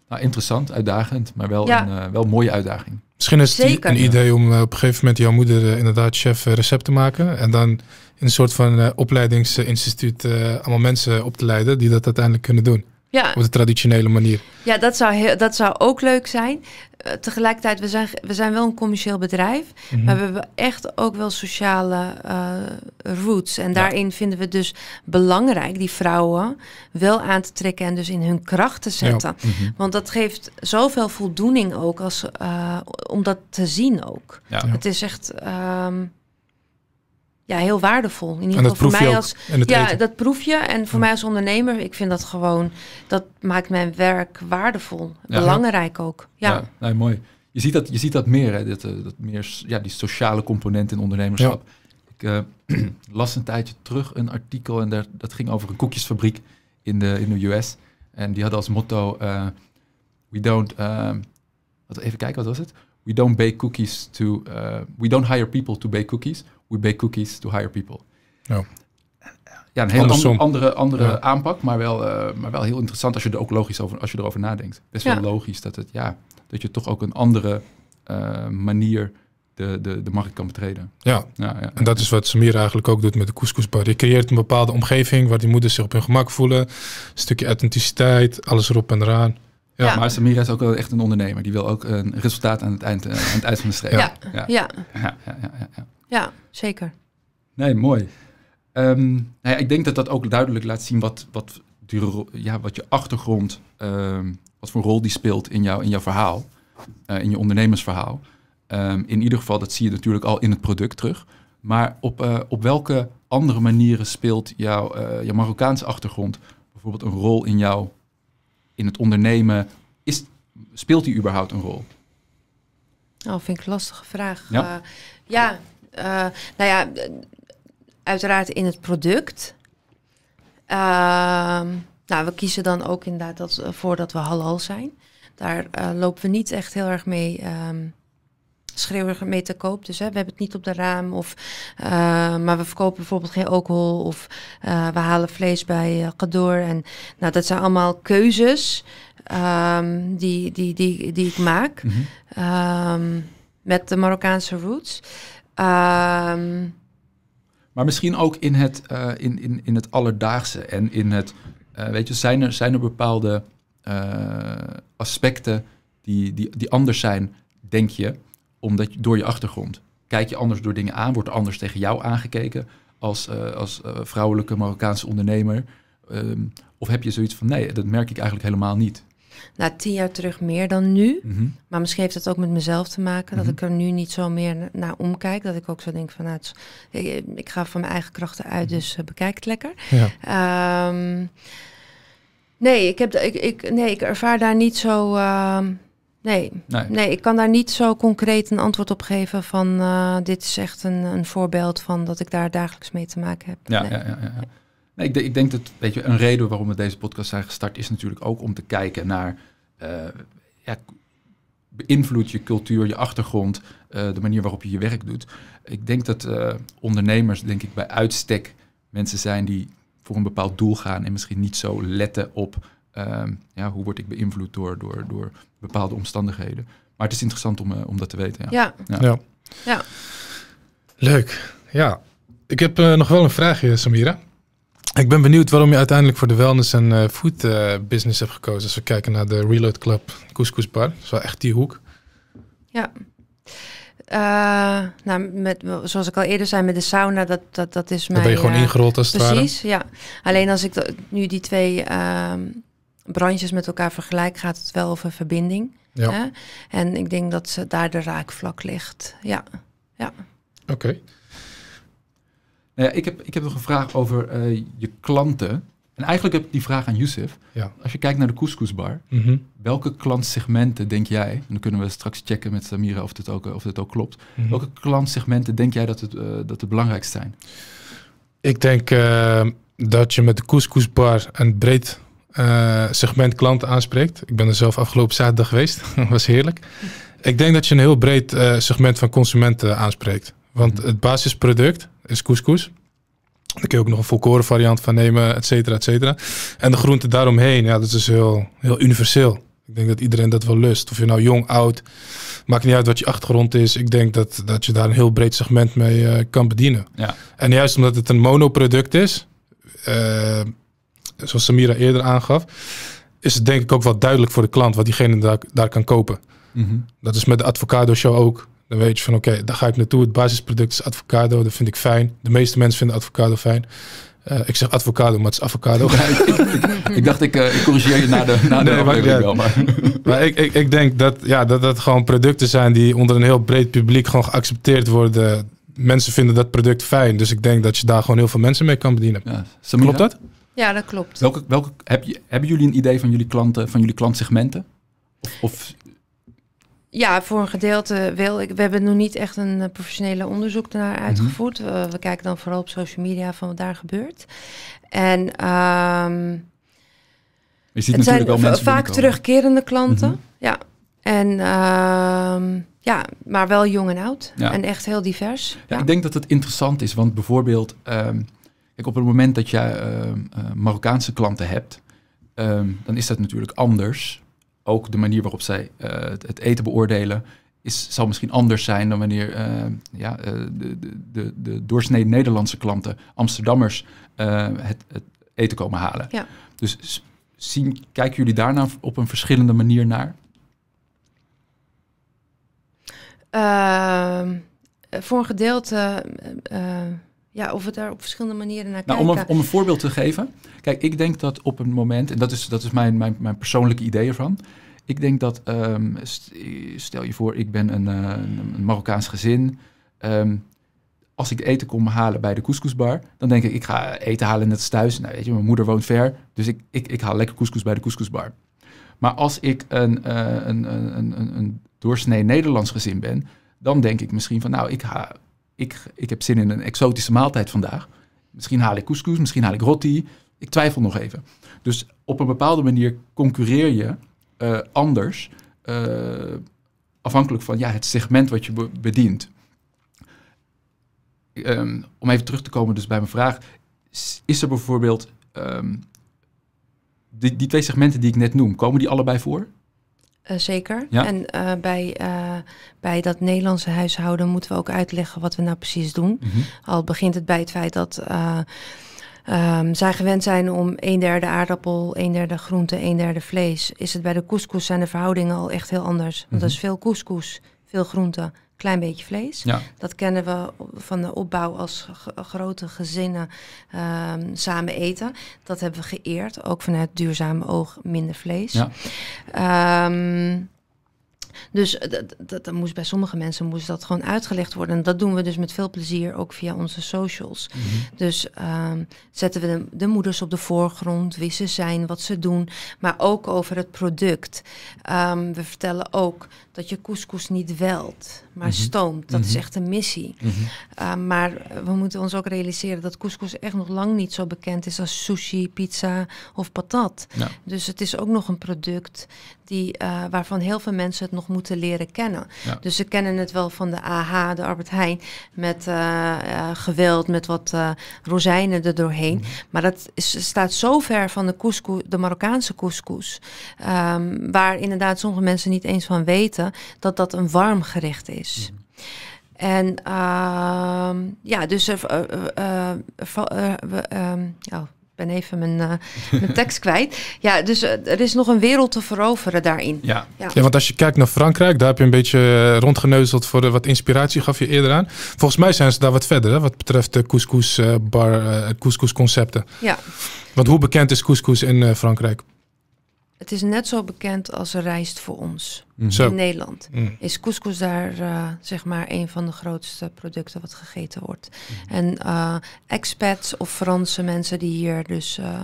Nou, interessant, uitdagend, maar wel een eh, wel mooie uitdaging. Misschien is het een idee om eh, op een gegeven moment jouw moeder eh, inderdaad chef recept te maken. En dan in een soort van opleidingsinstituut allemaal mensen op te leiden die dat uiteindelijk kunnen doen. Ja. Op de traditionele manier. Ja, dat zou, dat zou ook leuk zijn. Eh, tegelijkertijd, we zijn, we zijn wel een commercieel bedrijf. Mhm. Maar we hebben echt ook wel sociale uh, roots. En daarin vinden we het dus belangrijk die vrouwen wel aan te trekken en dus in hun kracht te zetten. Mhm. Want dat geeft zoveel voldoening ook als, eh, om dat te zien ook. Het is echt. Ehm, ja, heel waardevol. In ieder geval voor mij als. Ja, dat proef je. En voor mij als ondernemer, ik vind dat gewoon. Dat maakt mijn werk waardevol. belangrijk ook. Ja, mooi. Je ziet dat, je ziet dat meer, hè? Dat, eh, dat meer ja, die sociale component in ondernemerschap. Ik eh, las een tijdje terug een artikel en daar, dat ging over een koekjesfabriek in de, in de US. En die had als motto: eh, We don't. even kijken, wat was het? We don't bake cookies to. we don't hire people to bake cookies we bake cookies to hire people. Ja, een heel andere, andere aanpak, maar wel, eh, maar wel heel interessant als je er ook logisch over, als je erover nadenkt. Best wel logisch dat, het, ja, dat je toch ook een andere eh, manier de, de, de markt kan betreden. Ja. Ja, ja. en dat is wat Samir eigenlijk ook doet met de couscousbar. Je creëert een bepaalde omgeving waar die moeders zich op hun gemak voelen. Een stukje authenticiteit, alles erop en eraan. Ja. Maar Samir is ook wel echt een ondernemer. Die wil ook een resultaat aan het eind, eh, aan het eind van de streep. Ja. Ja. Ja. Ja. Ja, ja, ja, zeker. Nee, mooi. Ehm, nou ja, ik denk dat dat ook duidelijk laat zien wat, wat, die, ja, wat je achtergrond, ehm, wat voor rol die speelt in, jou, in jouw verhaal, eh, in je ondernemersverhaal. Ehm, in ieder geval, dat zie je natuurlijk al in het product terug. Maar op, eh, op welke andere manieren speelt jouw, uh, jouw Marokkaanse achtergrond bijvoorbeeld een rol in jou, in het ondernemen? Is, speelt die überhaupt een rol? Nou, vind ik een lastige vraag. ja eh, nou ja, uiteraard in het product. Ehm, nou, we kiezen dan ook inderdaad dat, eh, voordat we halal zijn. Daar eh, lopen we niet echt heel erg mee. Um, mee te koop. Dus hè, we hebben het niet op de raam. Of, maar we verkopen bijvoorbeeld geen alcohol. Of we halen vlees bij uh, En nou, dat zijn allemaal keuzes ehm, die, die, die, die ik maak. Mhm. met de Marokkaanse roots. Ehm, maar misschien ook in het, eh, in, in, in het alledaagse en in het, eh, weet je, zijn er, zijn er bepaalde eh, aspecten die, die, die anders zijn, denk je, omdat, door je achtergrond? Kijk je anders door dingen aan? Wordt er anders tegen jou aangekeken als, als vrouwelijke Marokkaanse ondernemer? Ehm, of heb je zoiets van, nee, dat merk ik eigenlijk helemaal niet? nou, tien jaar terug meer dan nu. Mhm. Maar misschien heeft dat ook met mezelf te maken. Dat mhm. ik er nu niet zo meer naar omkijk. Dat ik ook zo denk van, nou, ik, ga van mijn eigen krachten uit, mhm. dus uh, bekijk het lekker. Ehm, nee, ik heb, ik, ik, nee, ik ervaar daar niet zo... Ehm, nee. nee. ik kan daar niet zo concreet een antwoord op geven van eh, dit is echt een, een voorbeeld van dat ik daar dagelijks mee te maken heb. Ja, ja, ja, ja. Nee, ik, ik, denk dat weet je, een reden waarom we deze podcast zijn gestart is natuurlijk ook om te kijken naar uh, ja, beïnvloedt je cultuur, je achtergrond, eh, de manier waarop je je werk doet. Ik denk dat eh, ondernemers, denk ik, bij uitstek mensen zijn die voor een bepaald doel gaan en misschien niet zo letten op ehm, ja, hoe word ik beïnvloed door, door, door bepaalde omstandigheden. Maar het is interessant om, om dat te weten. Ja. Ja. ja. ja. Leuk. Ja. Ik heb nog wel een vraagje, Samira. Ik ben benieuwd waarom je uiteindelijk voor de wellness en uh, food eh, business hebt gekozen. Als we kijken naar de Reload Club Couscous Bar. Dat is wel echt die hoek. Ja. Uh, nou, met, zoals ik al eerder zei, met de sauna, dat, dat, dat is mijn... Dan ben je gewoon ingerold als het Precies, ja. Alleen als ik nu die twee ehm, branches met elkaar vergelijk, gaat het wel over verbinding. Ja. Hè? En ik denk dat ze daar de raakvlak ligt. Ja, ja. Oké. Nou ik, heb, ik heb nog een vraag over eh, je klanten. En eigenlijk heb ik die vraag aan Youssef. Ja. Als je kijkt naar de couscousbar, mhm. welke klantsegmenten denk jij, en dan kunnen we straks checken met Samira of dit ook, eh, of dit ook klopt, mhm. welke klantsegmenten denk jij dat het, uh, dat het belangrijkst zijn? Ik denk dat je met de couscousbar een breed segment klanten aanspreekt. Ik ben er zelf afgelopen zaterdag geweest, dat was heerlijk. Ik denk dat je een heel breed segment van consumenten aanspreekt. Want mhm. het basisproduct, is couscous. Daar kun je ook nog een volkoren variant van nemen, et cetera, et cetera. En de groenten daaromheen, ja, dat is dus heel, heel universeel. Ik denk dat iedereen dat wel lust. Of je nou jong, oud, maakt niet uit wat je achtergrond is. Ik denk dat, dat je daar een heel breed segment mee eh, kan bedienen. Ja. En juist omdat het een monoproduct is, eh, zoals Samira eerder aangaf, is het denk ik ook wel duidelijk voor de klant wat diegene daar, daar kan kopen. Mhm. Dat is met de Avocado Show ook. Dan weet je van oké, daar ga ik naartoe. Het basisproduct is avocado. Dat vind ik fijn. De meeste mensen vinden avocado fijn. Eh, ik zeg avocado, maar het is avocado. ik, dacht, ik, uh, ik corrigeer je na de, na de nee, maar, ik, ik, ik denk dat, ja, dat dat gewoon producten zijn die onder een heel breed publiek gewoon geaccepteerd worden. Mensen vinden dat product fijn. Dus ik denk dat je daar gewoon heel veel mensen mee kan bedienen. Ja, klopt dat? Ja, dat klopt. Welke, welke, heb je, hebben jullie een idee van jullie klanten, van jullie klantsegmenten? Of, of ja, voor een gedeelte wel. Ik, we hebben nog niet echt een eh, professionele onderzoek naar mhm. uitgevoerd. we kijken dan vooral op social media van wat daar gebeurt. En um, Is dit het zijn vaak terugkerende klanten. Mhm. Ja. En ehm, ja, maar wel jong en oud. En echt heel divers. Ja, Ik denk dat het interessant is, want bijvoorbeeld, ehm, kijk, op het moment dat je eh, Marokkaanse klanten hebt, dan is dat natuurlijk anders ook de manier waarop zij eh, het, eten beoordelen is, zal misschien anders zijn dan wanneer eh, ja, eh, de, de, de doorsnee Nederlandse klanten, Amsterdammers, het, het, eten komen halen. Ja. Dus zien, kijken jullie daarna nou op een verschillende manier naar? Ehm, voor een gedeelte ja, of we daar op verschillende manieren naar nou, Om een, om een voorbeeld te geven. Kijk, ik denk dat op een moment, en dat is, dat is mijn, mijn, mijn persoonlijke idee ervan. Ik denk dat, ehm, stel je voor, ik ben een, eh, een Marokkaans gezin. Ehm, als ik eten kom halen bij de couscousbar, dan denk ik, ik ga eten halen net als thuis. Nou, weet je, mijn moeder woont ver, dus ik, ik, ik haal lekker couscous bij de couscousbar. Maar als ik een, uh, een, een, een, een doorsnee Nederlands gezin ben, dan denk ik misschien van, nou, ik ga ik, ik heb zin in een exotische maaltijd vandaag. Misschien haal ik couscous, misschien haal ik roti. Ik twijfel nog even. Dus op een bepaalde manier concurreer je eh, anders. Eh, afhankelijk van ja, het segment wat je bedient. Ehm, om even terug te komen dus bij mijn vraag. Is er bijvoorbeeld... Ehm, die, die twee segmenten die ik net noem, komen die allebei voor? Eh, zeker. En eh, bij, eh, bij dat Nederlandse huishouden moeten we ook uitleggen wat we nou precies doen. Mhm. Al begint het bij het feit dat ehm, zij gewend zijn om een derde aardappel, een derde groente, een derde vlees. Is het bij de couscous zijn de verhoudingen al echt heel anders. Want mhm. dat is veel couscous, veel groente, klein beetje vlees. Dat kennen we van de opbouw als grote gezinnen ehm, samen eten. Dat hebben we geëerd, ook vanuit duurzame oog minder vlees. Ja. Ehm, dus dat, moest bij sommige mensen moest dat gewoon uitgelegd worden. En dat doen we dus met veel plezier ook via onze socials. Mhm. Dus ehm, zetten we de, moeders op de voorgrond, wie ze zijn, wat ze doen, maar ook over het product. we vertellen ook dat je couscous niet welt, maar mhm. stoomt. Dat is mhm. echt een missie. Mhm. Eh, maar eh, we moeten ons ook realiseren dat couscous echt nog lang niet zo bekend is als sushi, pizza of patat. Dus het is ook nog een product die, eh, waarvan heel veel mensen het nog moeten leren kennen. Dus ze kennen het wel van de AH, de Albert Heijn, met geweld, met wat rozijnen er doorheen. Maar dat staat zo ver van de, couscous, de Marokkaanse couscous, ehm, waar inderdaad sommige mensen niet eens van weten dat dat een warm gerecht is. Mhm. En ehm, ja, dus er, eh, eh, eh, ehm, oh, ben even mijn, mijn tekst kwijt. Ja, dus er is nog een wereld te veroveren daarin. Ja. ja. want als je kijkt naar Frankrijk, daar heb je een beetje rondgeneuzeld voor wat inspiratie gaf je eerder aan. Volgens mij zijn ze daar wat verder, hè, wat betreft de couscous bar, couscous concepten. Ja. Want hoe bekend is couscous in Frankrijk? Het is net zo bekend als rijst voor ons mm. in Nederland. Mm. Is couscous daar eh, zeg maar een van de grootste producten wat gegeten wordt. Mm. En eh, expats of Franse mensen die hier dus eh,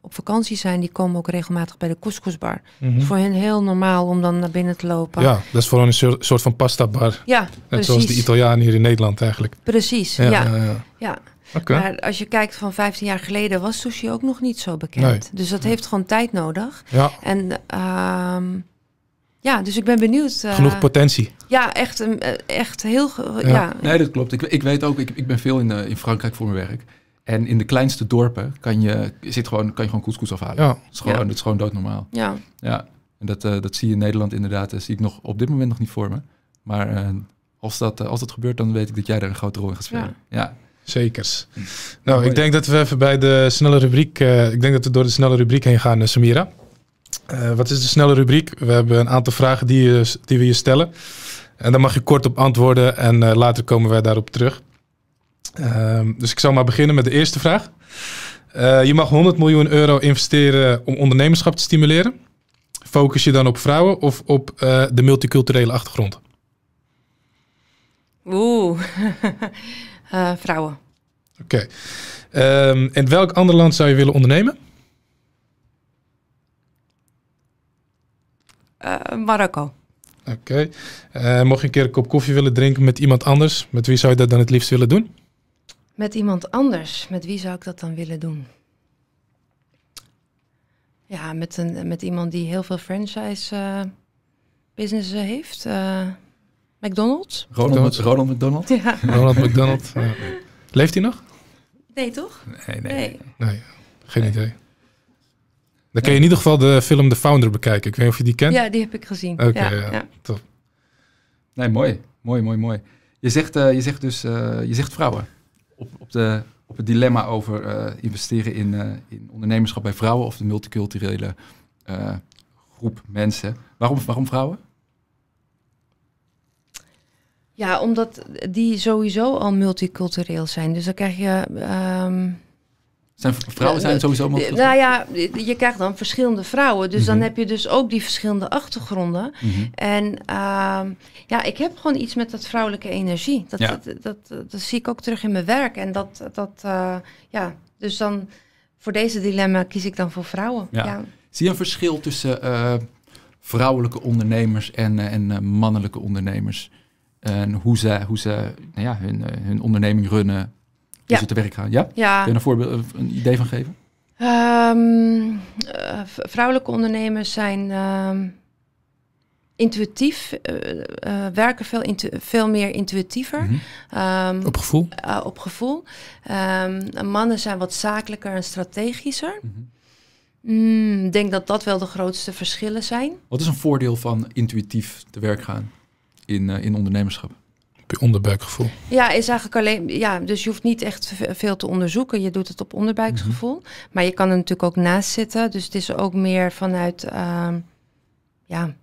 op vakantie zijn, die komen ook regelmatig bij de couscousbar. Mm -hmm. is voor hen heel normaal om dan naar binnen te lopen. Ja, dat is voor een soort van pasta bar. Ja, Net precies. zoals de Italianen hier in Nederland eigenlijk. Precies, ja. ja. Maar als je kijkt van 15 jaar geleden was sushi ook nog niet zo bekend. Dus dat heeft gewoon tijd nodig. Ja. En ehm, ja, dus ik ben benieuwd. Eh, Genoeg potentie. Ja, echt, eh, echt heel. Ja. Nee, dat klopt. Ik, ik weet ook, ik, ik ben veel in, eh, in Frankrijk voor mijn werk. En in de kleinste dorpen kan je, zit gewoon, kan je gewoon couscous afhalen. Ja. Dat, is gewoon, ja. is gewoon doodnormaal. Ja. ja. En dat, dat zie je in Nederland inderdaad. Dat zie ik nog, op dit moment nog niet voor me. Maar als, dat, als dat gebeurt, dan weet ik dat jij daar een grote rol in gaat spelen. Ja. Zekers. Hm. Nou, ik denk dat we even bij de snelle rubriek. Eh, ik denk dat we door de snelle rubriek heen gaan, eh, Samira. Eh, wat is de snelle rubriek? We hebben een aantal vragen die, je, die we je stellen. En daar mag je kort op antwoorden en later komen wij daarop terug. Ehm, dus ik zal maar beginnen met de eerste vraag. je mag 100 miljoen euro investeren om ondernemerschap te stimuleren. Focus je dan op vrouwen of op de multiculturele achtergrond? Oeh. Eh, vrouwen. Oké. Ehm, en welk ander land zou je willen ondernemen? Eh, Marokko. Oké. Okay. Uh, eh, mocht je een keer een kop koffie willen drinken met iemand anders, met wie zou je dat dan het liefst willen doen? Met iemand anders, met wie zou ik dat dan willen doen? Ja, met, een, met iemand die heel veel franchise businessen heeft. McDonald's. Ronald, McDonald? Ja. Ronald McDonald. Leeft hij nog? Nee, toch? Nee, nee. nee. nee geen idee. Dan kun je in ieder geval de film The Founder bekijken. Ik weet niet of je die kent. Ja, die heb ik gezien. Oké, ja, ja. Nee, mooi. Mooi, mooi, mooi. Je zegt, eh, je zegt dus, eh, je zegt vrouwen. Op, op, de, op het dilemma over eh, investeren in, in ondernemerschap bij vrouwen of de multiculturele groep mensen. Waarom, waarom vrouwen? Ja, omdat die sowieso al multicultureel zijn. Dus dan krijg je. Ehm, zijn vrouwen zijn eh, eh, sowieso multicultureel? Nou ja, je krijgt dan verschillende vrouwen. Dus dan mhm. heb je dus ook die verschillende achtergronden. Mhm. En ehm, ja, ik heb gewoon iets met dat vrouwelijke energie. Dat, ja. dat, dat, zie ik ook terug in mijn werk. En dat, dat eh, ja, dus dan voor deze dilemma kies ik dan voor vrouwen. Ja. Zie je een verschil tussen vrouwelijke ondernemers en, en mannelijke ondernemers? en hoe ze, hoe ze nou ja, hun, eh, hun onderneming runnen, hoe ze te werk gaan. Ja? Kun je een voorbeeld, eh, een idee van geven? Ehm, eh, vrouwelijke ondernemers zijn ehm, intuïtief, werken veel, veel meer intuïtiever. Mhm. Ehm, op gevoel? op gevoel. mannen zijn wat zakelijker en strategischer. Mhm. Mm, ik denk dat dat wel de grootste verschillen zijn. Wat is een voordeel van intuïtief te werk gaan? in, eh, in ondernemerschap onderbuikgevoel. Ja, is eigenlijk alleen. Ja, dus je hoeft niet echt veel te onderzoeken. Je doet het op onderbuikgevoel. Mhm. Maar je kan er natuurlijk ook naast zitten. Dus het is ook meer vanuit. Ehm, ja.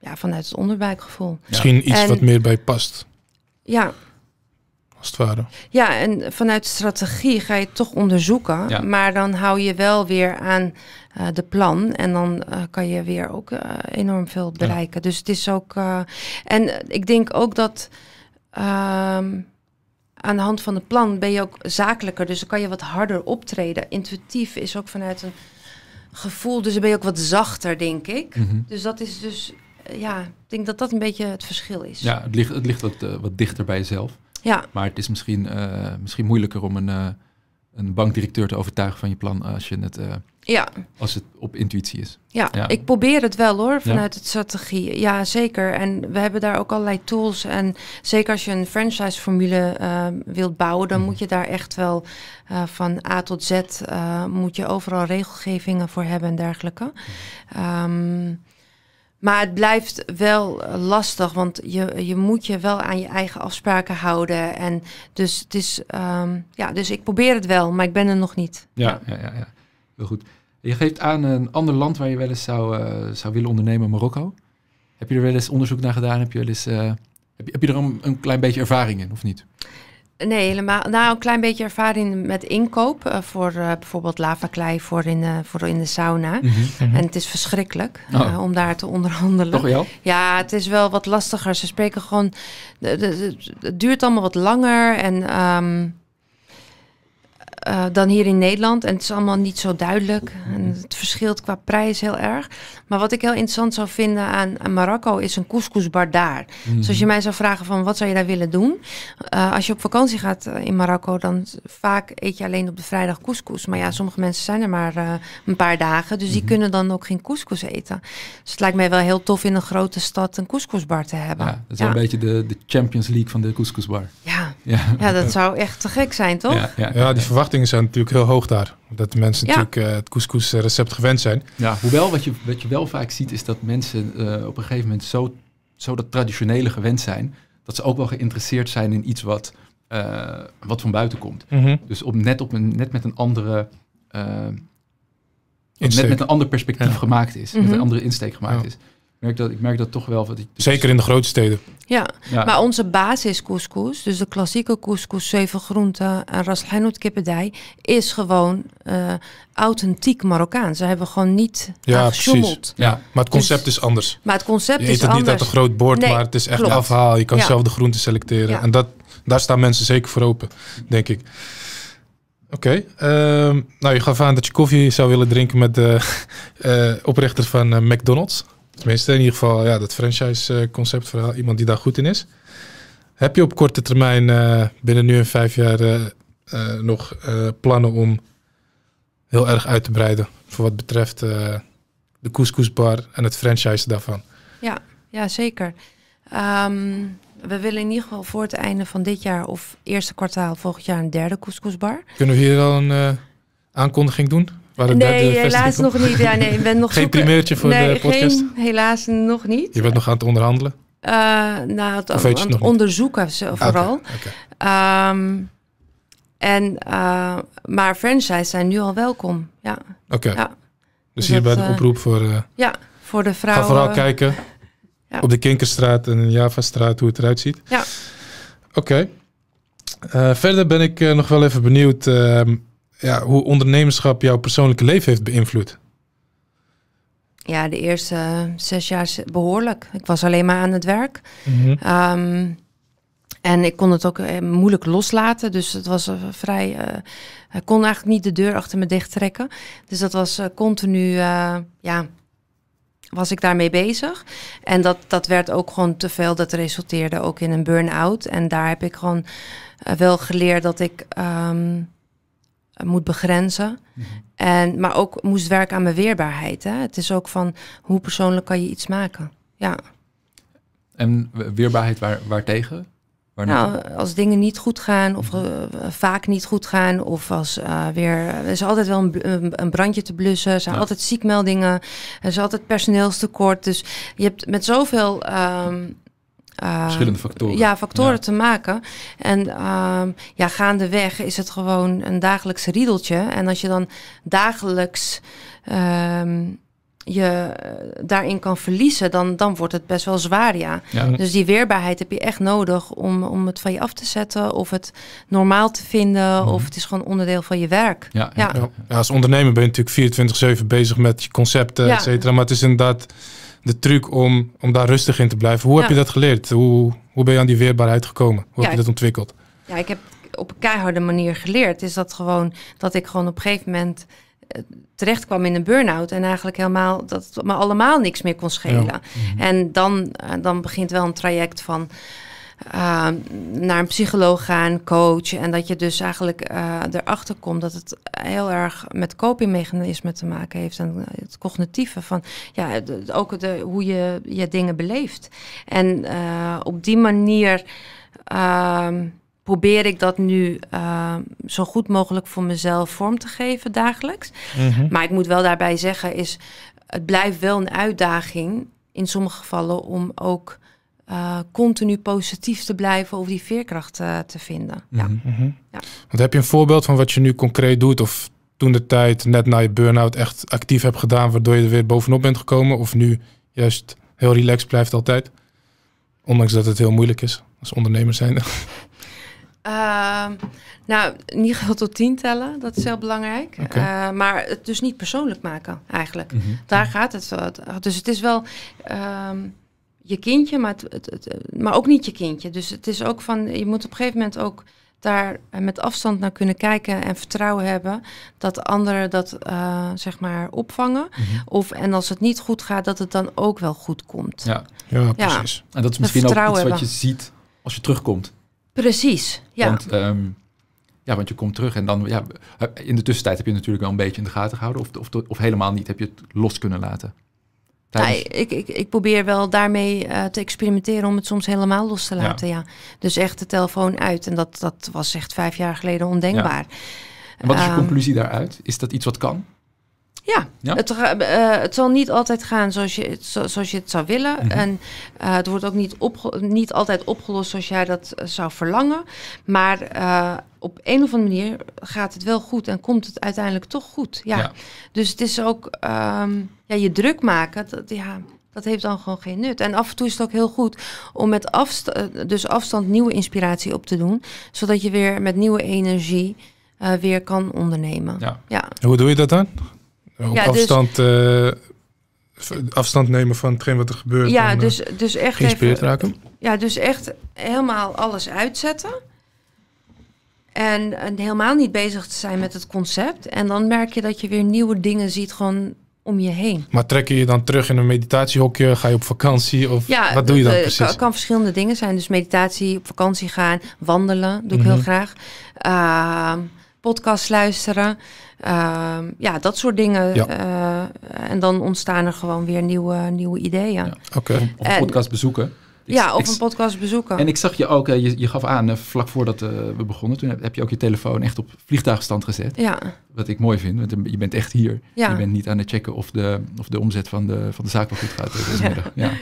Ja, vanuit het onderbuikgevoel. Misschien iets wat meer bij past. Ja, ja, en vanuit strategie ga je toch onderzoeken. Maar dan hou je wel weer aan eh, de plan. En dan eh, kan je weer ook eh, enorm veel bereiken. Dus het is ook. en ik denk ook dat. Ehm, aan de hand van de plan ben je ook zakelijker. Dus dan kan je wat harder optreden. Intuïtief is ook vanuit een gevoel. Dus dan ben je ook wat zachter, denk ik. Mhm. Dus dat is dus. Ja, ik denk dat dat een beetje het verschil is. Ja, het ligt, het ligt wat, wat dichter bij jezelf. Ja. Maar het is misschien, eh, misschien moeilijker om een, eh, een bankdirecteur te overtuigen van je plan eh, als, je het, ja. als het op intuïtie is. Ja, ik probeer het wel hoor, vanuit ja. het strategie. Ja, zeker. En we hebben daar ook allerlei tools. En zeker als je een franchise-formule ehm, wilt bouwen, dan mhm. moet je daar echt wel van A tot Z, moet je overal regelgevingen voor hebben en dergelijke. Mm. Maar het blijft wel eh, lastig, want je, je moet je wel aan je eigen afspraken houden. En dus, het is, ehm, ja, dus ik probeer het wel, maar ik ben er nog niet. Ja, ja, ja, ja. heel goed. Je geeft aan een ander land waar je wel eens zou, eh, zou willen ondernemen, Marokko. Heb je er wel eens onderzoek naar gedaan? Heb je, wel eens, eh, heb je, heb je er een, een klein beetje ervaring in, of niet? Nee, helemaal. Nou, een klein beetje ervaring met inkoop. Eh, voor uh, bijvoorbeeld lavaklei voor in de, eh, voor in de sauna. Mhm, mhm. En het is verschrikkelijk oh. om daar te onderhandelen. Ja, het is wel wat lastiger. Ze spreken gewoon... Het duurt allemaal wat langer en... Ehm, eh, dan hier in Nederland. En het is allemaal niet zo duidelijk. En het verschilt qua prijs heel erg. Maar wat ik heel interessant zou vinden aan, Marokko is een couscousbar daar. Mm. Dus als je mij zou vragen van wat zou je daar willen doen? Eh, als je op vakantie gaat eh, in Marokko, dan vaak eet je alleen op de vrijdag couscous. Maar ja, sommige mensen zijn er maar een paar dagen. Dus die hmm. kunnen dan ook geen couscous eten. Dus het lijkt mij wel heel tof in een grote stad een couscousbar te hebben. Ja, dat is een beetje de, de Champions League van de couscousbar. Ja. Ja. dat zou echt te gek zijn, toch? Ja, ja, ja die verwachting zijn natuurlijk heel hoog daar. Dat de mensen natuurlijk eh, het couscous recept gewend zijn. Ja, hoewel wat je, wat je wel vaak ziet is dat mensen eh, op een gegeven moment zo, zo dat traditionele gewend zijn. Dat ze ook wel geïnteresseerd zijn in iets wat, eh, wat van buiten komt. Mhm. Dus op, net, op een, net met een andere... net met een ander perspectief gemaakt is. Met mhm. een andere insteek gemaakt ja. is merk dat, ik merk dat toch wel. Dat ik, Zeker in de grote steden. Ja, maar onze basis couscous, dus de klassieke couscous, zeven groenten en rashlanout kippendij, is gewoon eh, authentiek Marokkaans. Ze hebben gewoon niet ja, precies. Ja, maar het dus concept is anders. Maar het concept je eet is het niet uit een groot bord, maar het is echt afhaal. Je kan zelf de groenten selecteren. En dat, daar staan mensen zeker voor open, denk ik. Oké. Ehm, nou, je gaf aan dat je koffie zou willen drinken met de uh, oprichter van eh, McDonald's. Tenminste, in ieder geval ja, dat franchise eh, concept voor Iemand die daar goed in is. Heb je op korte termijn, eh, binnen nu en vijf jaar, eh, nog plannen om heel erg uit te breiden? Voor wat betreft de couscousbar en het franchise daarvan. Ja, ja zeker. Ehm, we willen in ieder geval voor het einde van dit jaar of eerste kwartaal volgend jaar een derde couscousbar. Kunnen we hier al een aankondiging doen? nee, helaas nog niet. Ja, nee, ik ben nog geen primeertje voor de podcast? Geen, helaas nog niet. Je bent nog aan het onderhandelen? Uh, nou, het, aan het, onderzoeken vooral. en, maar franchise zijn nu al welkom. Ja. Oké. Ja. Dus, hierbij dus de eh, oproep voor, eh, ja, voor de vrouwen. Ga vooral kijken ja. op de Kinkerstraat en de Javastraat hoe het eruit ziet. Ja. Oké. verder ben ik nog wel even benieuwd. Ehm, ja, hoe ondernemerschap jouw persoonlijke leven heeft beïnvloed? Ja, de eerste eh, zes jaar behoorlijk. Ik was alleen maar aan het werk. Mhm. Ehm, en ik kon het ook eh, moeilijk loslaten. Dus het was eh, vrij. ik kon eigenlijk niet de deur achter me dicht trekken. Dus dat was continu. ja, was ik daarmee bezig. En dat, dat werd ook gewoon te veel. Dat resulteerde ook in een burn-out. En daar heb ik gewoon wel geleerd dat ik. Ehm, moet begrenzen. Mhm. En, maar ook moest werken aan mijn weerbaarheid. Hè? Het is ook van hoe persoonlijk kan je iets maken. Ja. En weerbaarheid waar, waartegen? Nou, als dingen niet goed gaan, of mhm. eh, vaak niet goed gaan, of als eh, weer. Er is altijd wel een, een brandje te blussen. Er zijn altijd ziekmeldingen. Er is altijd personeelstekort. Dus je hebt met zoveel um, Ehm, Verschillende factoren. Ja, factoren te maken. En uh, ja, gaandeweg is het gewoon een dagelijks riedeltje. En als je dan dagelijks ehm, je eh, daarin kan verliezen, dan, dan wordt het best wel zwaar, ja. Dus die weerbaarheid heb je echt nodig om, om het van je af te zetten... of het normaal te vinden, mhm. of het is gewoon onderdeel van je werk. Ja, ja. als ondernemer ben je natuurlijk 24-7 bezig met je concepten, et cetera. Maar het is inderdaad de truc om, om daar rustig in te blijven? Hoe heb je dat geleerd? Hoe, hoe ben je aan die weerbaarheid gekomen? Hoe heb je dat ontwikkeld? Ja, ik heb op een keiharde manier geleerd. Is dat gewoon dat ik gewoon op een gegeven moment eh, terecht kwam in een burn-out en eigenlijk helemaal dat het me allemaal niks meer kon schelen. Mhm. En dan, eh, dan begint wel een traject van Ehm, naar een psycholoog gaan, coach. En dat je dus eigenlijk eh, erachter komt dat het heel erg met copingmechanismen te maken heeft. En het cognitieve van ja, ook de, hoe je je dingen beleeft. En eh, op die manier ehm, probeer ik dat nu ehm, zo goed mogelijk voor mezelf vorm te geven dagelijks. Mhm. Maar ik moet wel daarbij zeggen, is, het blijft wel een uitdaging in sommige gevallen om ook eh, continu positief te blijven of die veerkracht eh, te vinden. Mm ja. Mhm. Mhm. ja. heb je een voorbeeld van wat je nu concreet doet of toen de tijd net na je burn-out echt actief hebt gedaan, waardoor je er weer bovenop bent gekomen of nu juist heel relaxed blijft altijd? Ondanks dat het heel moeilijk is als ondernemer zijn. Ehm, nou, niet geld tot tien tellen, dat is heel belangrijk. Eh, maar het dus niet persoonlijk maken, eigenlijk. Mhm. Daar gaat het. Dus het is wel. Ehm, je kindje, maar, het, het, maar ook niet je kindje. Dus het is ook van, je moet op een gegeven moment ook daar met afstand naar kunnen kijken en vertrouwen hebben dat anderen dat eh, zeg maar opvangen. Mhm. Of en als het niet goed gaat, dat het dan ook wel goed komt. Ja, ja precies. En dat is misschien ook iets wat je ziet als je terugkomt. Precies, ja. Want, ehm, ja, want je komt terug en dan, ja, eh, in de tussentijd heb je natuurlijk wel een beetje in de gaten gehouden. Of, of, of helemaal niet, heb je het los kunnen laten ik, ik, ik, probeer wel daarmee eh, te experimenteren om het soms helemaal los te laten. Ja. Dus echt de telefoon uit. En dat, dat was echt vijf jaar geleden ondenkbaar. Ja. En wat is je ehm, conclusie daaruit? Is dat iets wat kan? Ja, ja? Het, eh, het, zal niet altijd gaan zoals je, zoals je het zou willen. Mhm. En eh, het wordt ook niet, niet altijd opgelost zoals jij dat zou verlangen. Maar op een of andere manier gaat het wel goed en komt het uiteindelijk toch goed. Ja. Dus het is ook. Ehm, ja, je druk maken, dat, ja, dat heeft dan gewoon geen nut. En af en toe is het ook heel goed om met afstand, eh, dus afstand nieuwe inspiratie op te doen. Zodat je weer met nieuwe energie eh, weer kan ondernemen. Ja. ja. hoe doe je dat dan? Op dus- afstand, eh, afstand nemen van hetgeen wat er gebeurt. Ja, dus, dus echt. raken? Ja, dus echt helemaal alles uitzetten. En, en helemaal niet bezig te zijn met het concept. En dan merk je dat je weer nieuwe dingen ziet. Gewoon om je heen. Maar trek je je dan terug in een meditatiehokje? Ga je op vakantie? Of ja, wat doe je dan eh, precies? Het kan verschillende dingen zijn. Dus meditatie, op vakantie gaan, wandelen, doe ik heel mhm. graag. Ehm, podcast luisteren. Ehm, ja, dat soort dingen. Eh, en dan ontstaan er gewoon weer nieuwe, nieuwe ideeën. Ja. Oké. Of podcast bezoeken ja, of een podcast bezoeken. En ik zag je ook, eh, je, je gaf aan eh, vlak voordat eh, we begonnen, toen heb, je ook je telefoon echt op vliegtuigstand gezet. Ja. Wat ik mooi vind, want je bent echt hier. Ja. Je bent niet aan het checken of de, of de omzet van de, van de zaak wel goed gaat deze ja. middag. Ja.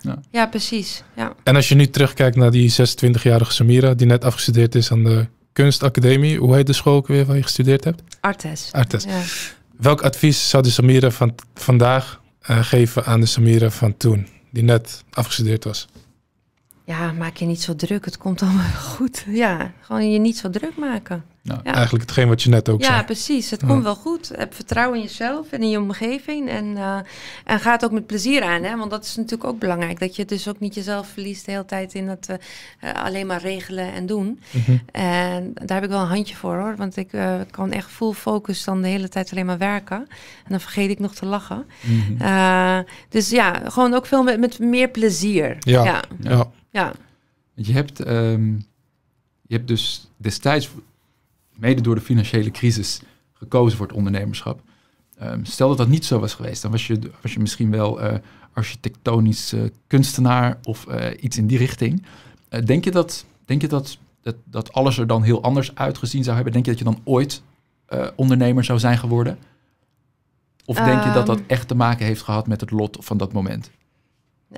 Ja. ja. precies. Ja. En als je nu terugkijkt naar die 26-jarige Samira, die net afgestudeerd is aan de kunstacademie. Hoe heet de school weer waar je gestudeerd hebt? Artes. Artes. Ja. Welk advies zou de Samira van vandaag geven aan de Samira van toen, die net afgestudeerd was? ja, maak je niet zo druk. Het komt allemaal goed. Ja, gewoon je niet zo druk maken. Nou, Eigenlijk hetgeen wat je net ook ja, zei. Ja, precies. Het komt wel goed. Heb vertrouwen in jezelf en in je omgeving. En, eh, en ga het ook met plezier aan. Hè? Want dat is natuurlijk ook belangrijk. Dat je dus ook niet jezelf verliest de hele tijd in het eh, eh, alleen maar regelen en doen. Mhm. En daar heb ik wel een handje voor hoor. Want ik kan echt full focus dan de hele tijd alleen maar werken. En dan vergeet ik nog te lachen. Mhm. dus ja, gewoon ook veel met, met meer plezier. ja. ja. Ja. Je hebt, ehm, je hebt dus destijds, mede door de financiële crisis, gekozen voor het ondernemerschap. Ehm, stel dat dat niet zo was geweest, dan was je, was je misschien wel eh, architectonisch eh, kunstenaar of eh, iets in die richting. denk je, dat, denk je dat, dat, dat, alles er dan heel anders uitgezien zou hebben? Denk je dat je dan ooit ondernemer zou zijn geworden? Of denk je dat dat ehm. echt te maken heeft gehad met het lot van dat moment?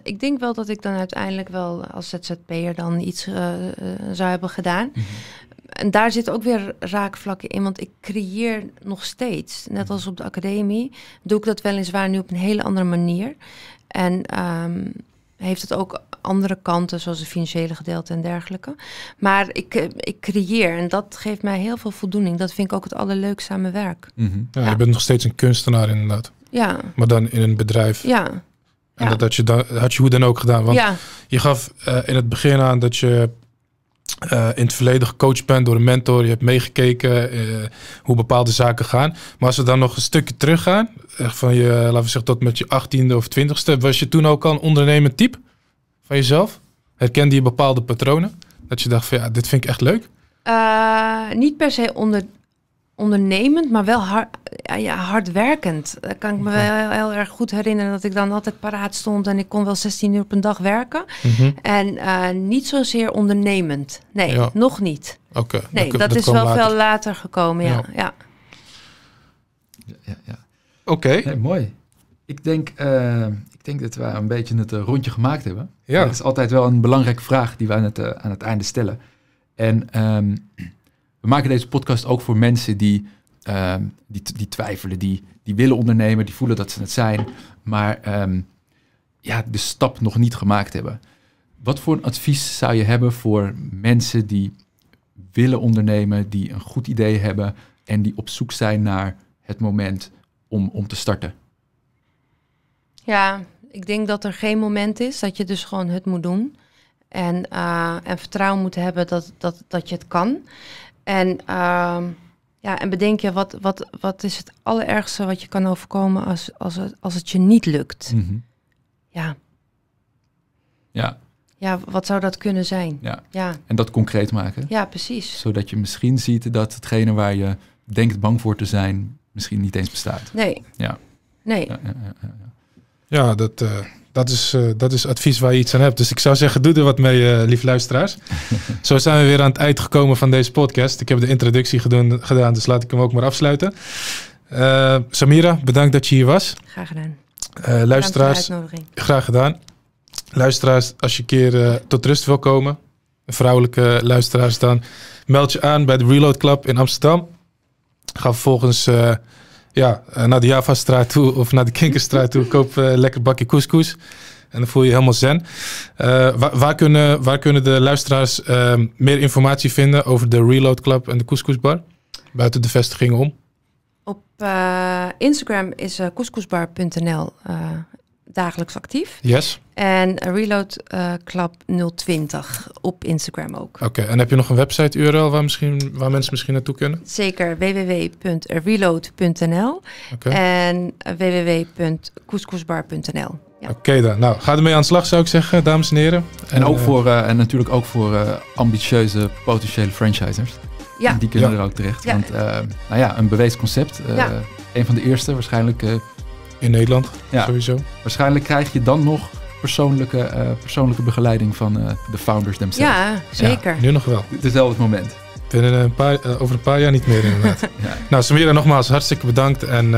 Ik denk wel dat ik dan uiteindelijk wel als ZZP'er dan iets eh, eh, zou hebben gedaan. Mhm. En daar zit ook weer raakvlakken in, want ik creëer nog steeds, net mhm. als op de academie, doe ik dat weliswaar nu op een hele andere manier. En ehm, heeft het ook andere kanten, zoals het financiële gedeelte en dergelijke. Maar ik, eh, ik creëer en dat geeft mij heel veel voldoening. Dat vind ik ook het allerleukste aan mijn werk. Mhm. Je bent nog steeds een kunstenaar inderdaad. Ja. Maar dan in een bedrijf. Ja dat had je, dat had je hoe dan ook gedaan. Want je gaf eh, in het begin aan dat je eh, in het verleden gecoacht bent door een mentor. Je hebt meegekeken eh, hoe bepaalde zaken gaan. Maar als we dan nog een stukje teruggaan, echt van je, laten we zeggen, tot met je achttiende of twintigste, was je toen ook al een ondernemend type van jezelf? Herkende je bepaalde patronen? Dat je dacht van ja, dit vind ik echt leuk? niet per se onder, ondernemend, maar wel hard, ja, hardwerkend. kan ik me wel heel, erg goed herinneren dat ik dan altijd paraat stond en ik kon wel 16 uur op een dag werken. Mhm. En eh, niet zozeer ondernemend. Nee, nog niet. Oké. nee, dat, is wel veel later gekomen, ja. ja. ja. ja Oké. mooi. Ik denk, eh, ik denk dat we een beetje het eh, rondje gemaakt hebben. Ja. Dat is altijd wel een belangrijke vraag die we aan het, aan het einde stellen. En... Ehm, we maken deze podcast ook voor mensen die, ehm, die, die, twijfelen, die, die willen ondernemen, die voelen dat ze het zijn, maar ehm, ja, de stap nog niet gemaakt hebben. Wat voor een advies zou je hebben voor mensen die willen ondernemen, die een goed idee hebben en die op zoek zijn naar het moment om, om te starten? Ja, ik denk dat er geen moment is dat je dus gewoon het moet doen. En, eh, en vertrouwen moet hebben dat, dat, dat je het kan. En, ehm, ja, en bedenk je, wat, wat, wat is het allerergste wat je kan overkomen als, als, het, als het je niet lukt? Mhm. Ja. Ja. Ja, wat zou dat kunnen zijn? Ja. ja. En dat concreet maken. Ja, precies. Zodat je misschien ziet dat hetgene waar je denkt bang voor te zijn, misschien niet eens bestaat. Nee. Ja. Nee. Ja, ja, ja dat, eh, dat is, eh, dat is advies waar je iets aan hebt. Dus ik zou zeggen, doe er wat mee, uh, eh, lief luisteraars. Zo zijn we weer aan het eind gekomen van deze podcast. Ik heb de introductie gedaan, gedaan dus laat ik hem ook maar afsluiten. Uh, Samira, bedankt dat je hier was. Graag gedaan. luisteraars, graag gedaan. Luisteraars, als je een keer tot rust wil komen, vrouwelijke luisteraars dan, meld je aan bij de Reload Club in Amsterdam. Ga vervolgens ja, eh, naar de Javastraat toe of naar de Kinkerstraat toe. Koop een eh, lekker bakje couscous. En dan voel je je helemaal zen. Eh, waar, kunnen, waar kunnen de luisteraars meer informatie vinden over de Reload Club en de couscousbar Buiten de vestigingen om. Op Instagram is couscousbar.nl dagelijks actief. Yes. En Reload uh, Club 020 op Instagram ook. Oké, en heb je nog een website URL waar, waar mensen misschien naartoe kunnen? Zeker, www.reload.nl en www.couscousbar.nl. Ja. Oké dan, nou ga ermee aan de slag zou ik zeggen, dames en heren. En, ook voor, eh, en natuurlijk ook voor eh, ambitieuze potentiële franchisers. Ja. die kunnen er ook terecht. Ja. Want nou ja, een bewezen concept. Een van de eerste waarschijnlijk. In Nederland, ja. sowieso. Waarschijnlijk krijg je dan nog persoonlijke, eh, persoonlijke begeleiding van eh, de founders themselves. Ja, zeker. nu nog wel. het moment. Binnen eh, een paar, over een paar jaar niet meer inderdaad. Nou, Samira, nogmaals hartstikke bedankt en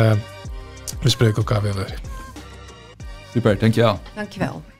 we spreken elkaar weer weer. Super, dankjewel. Dankjewel.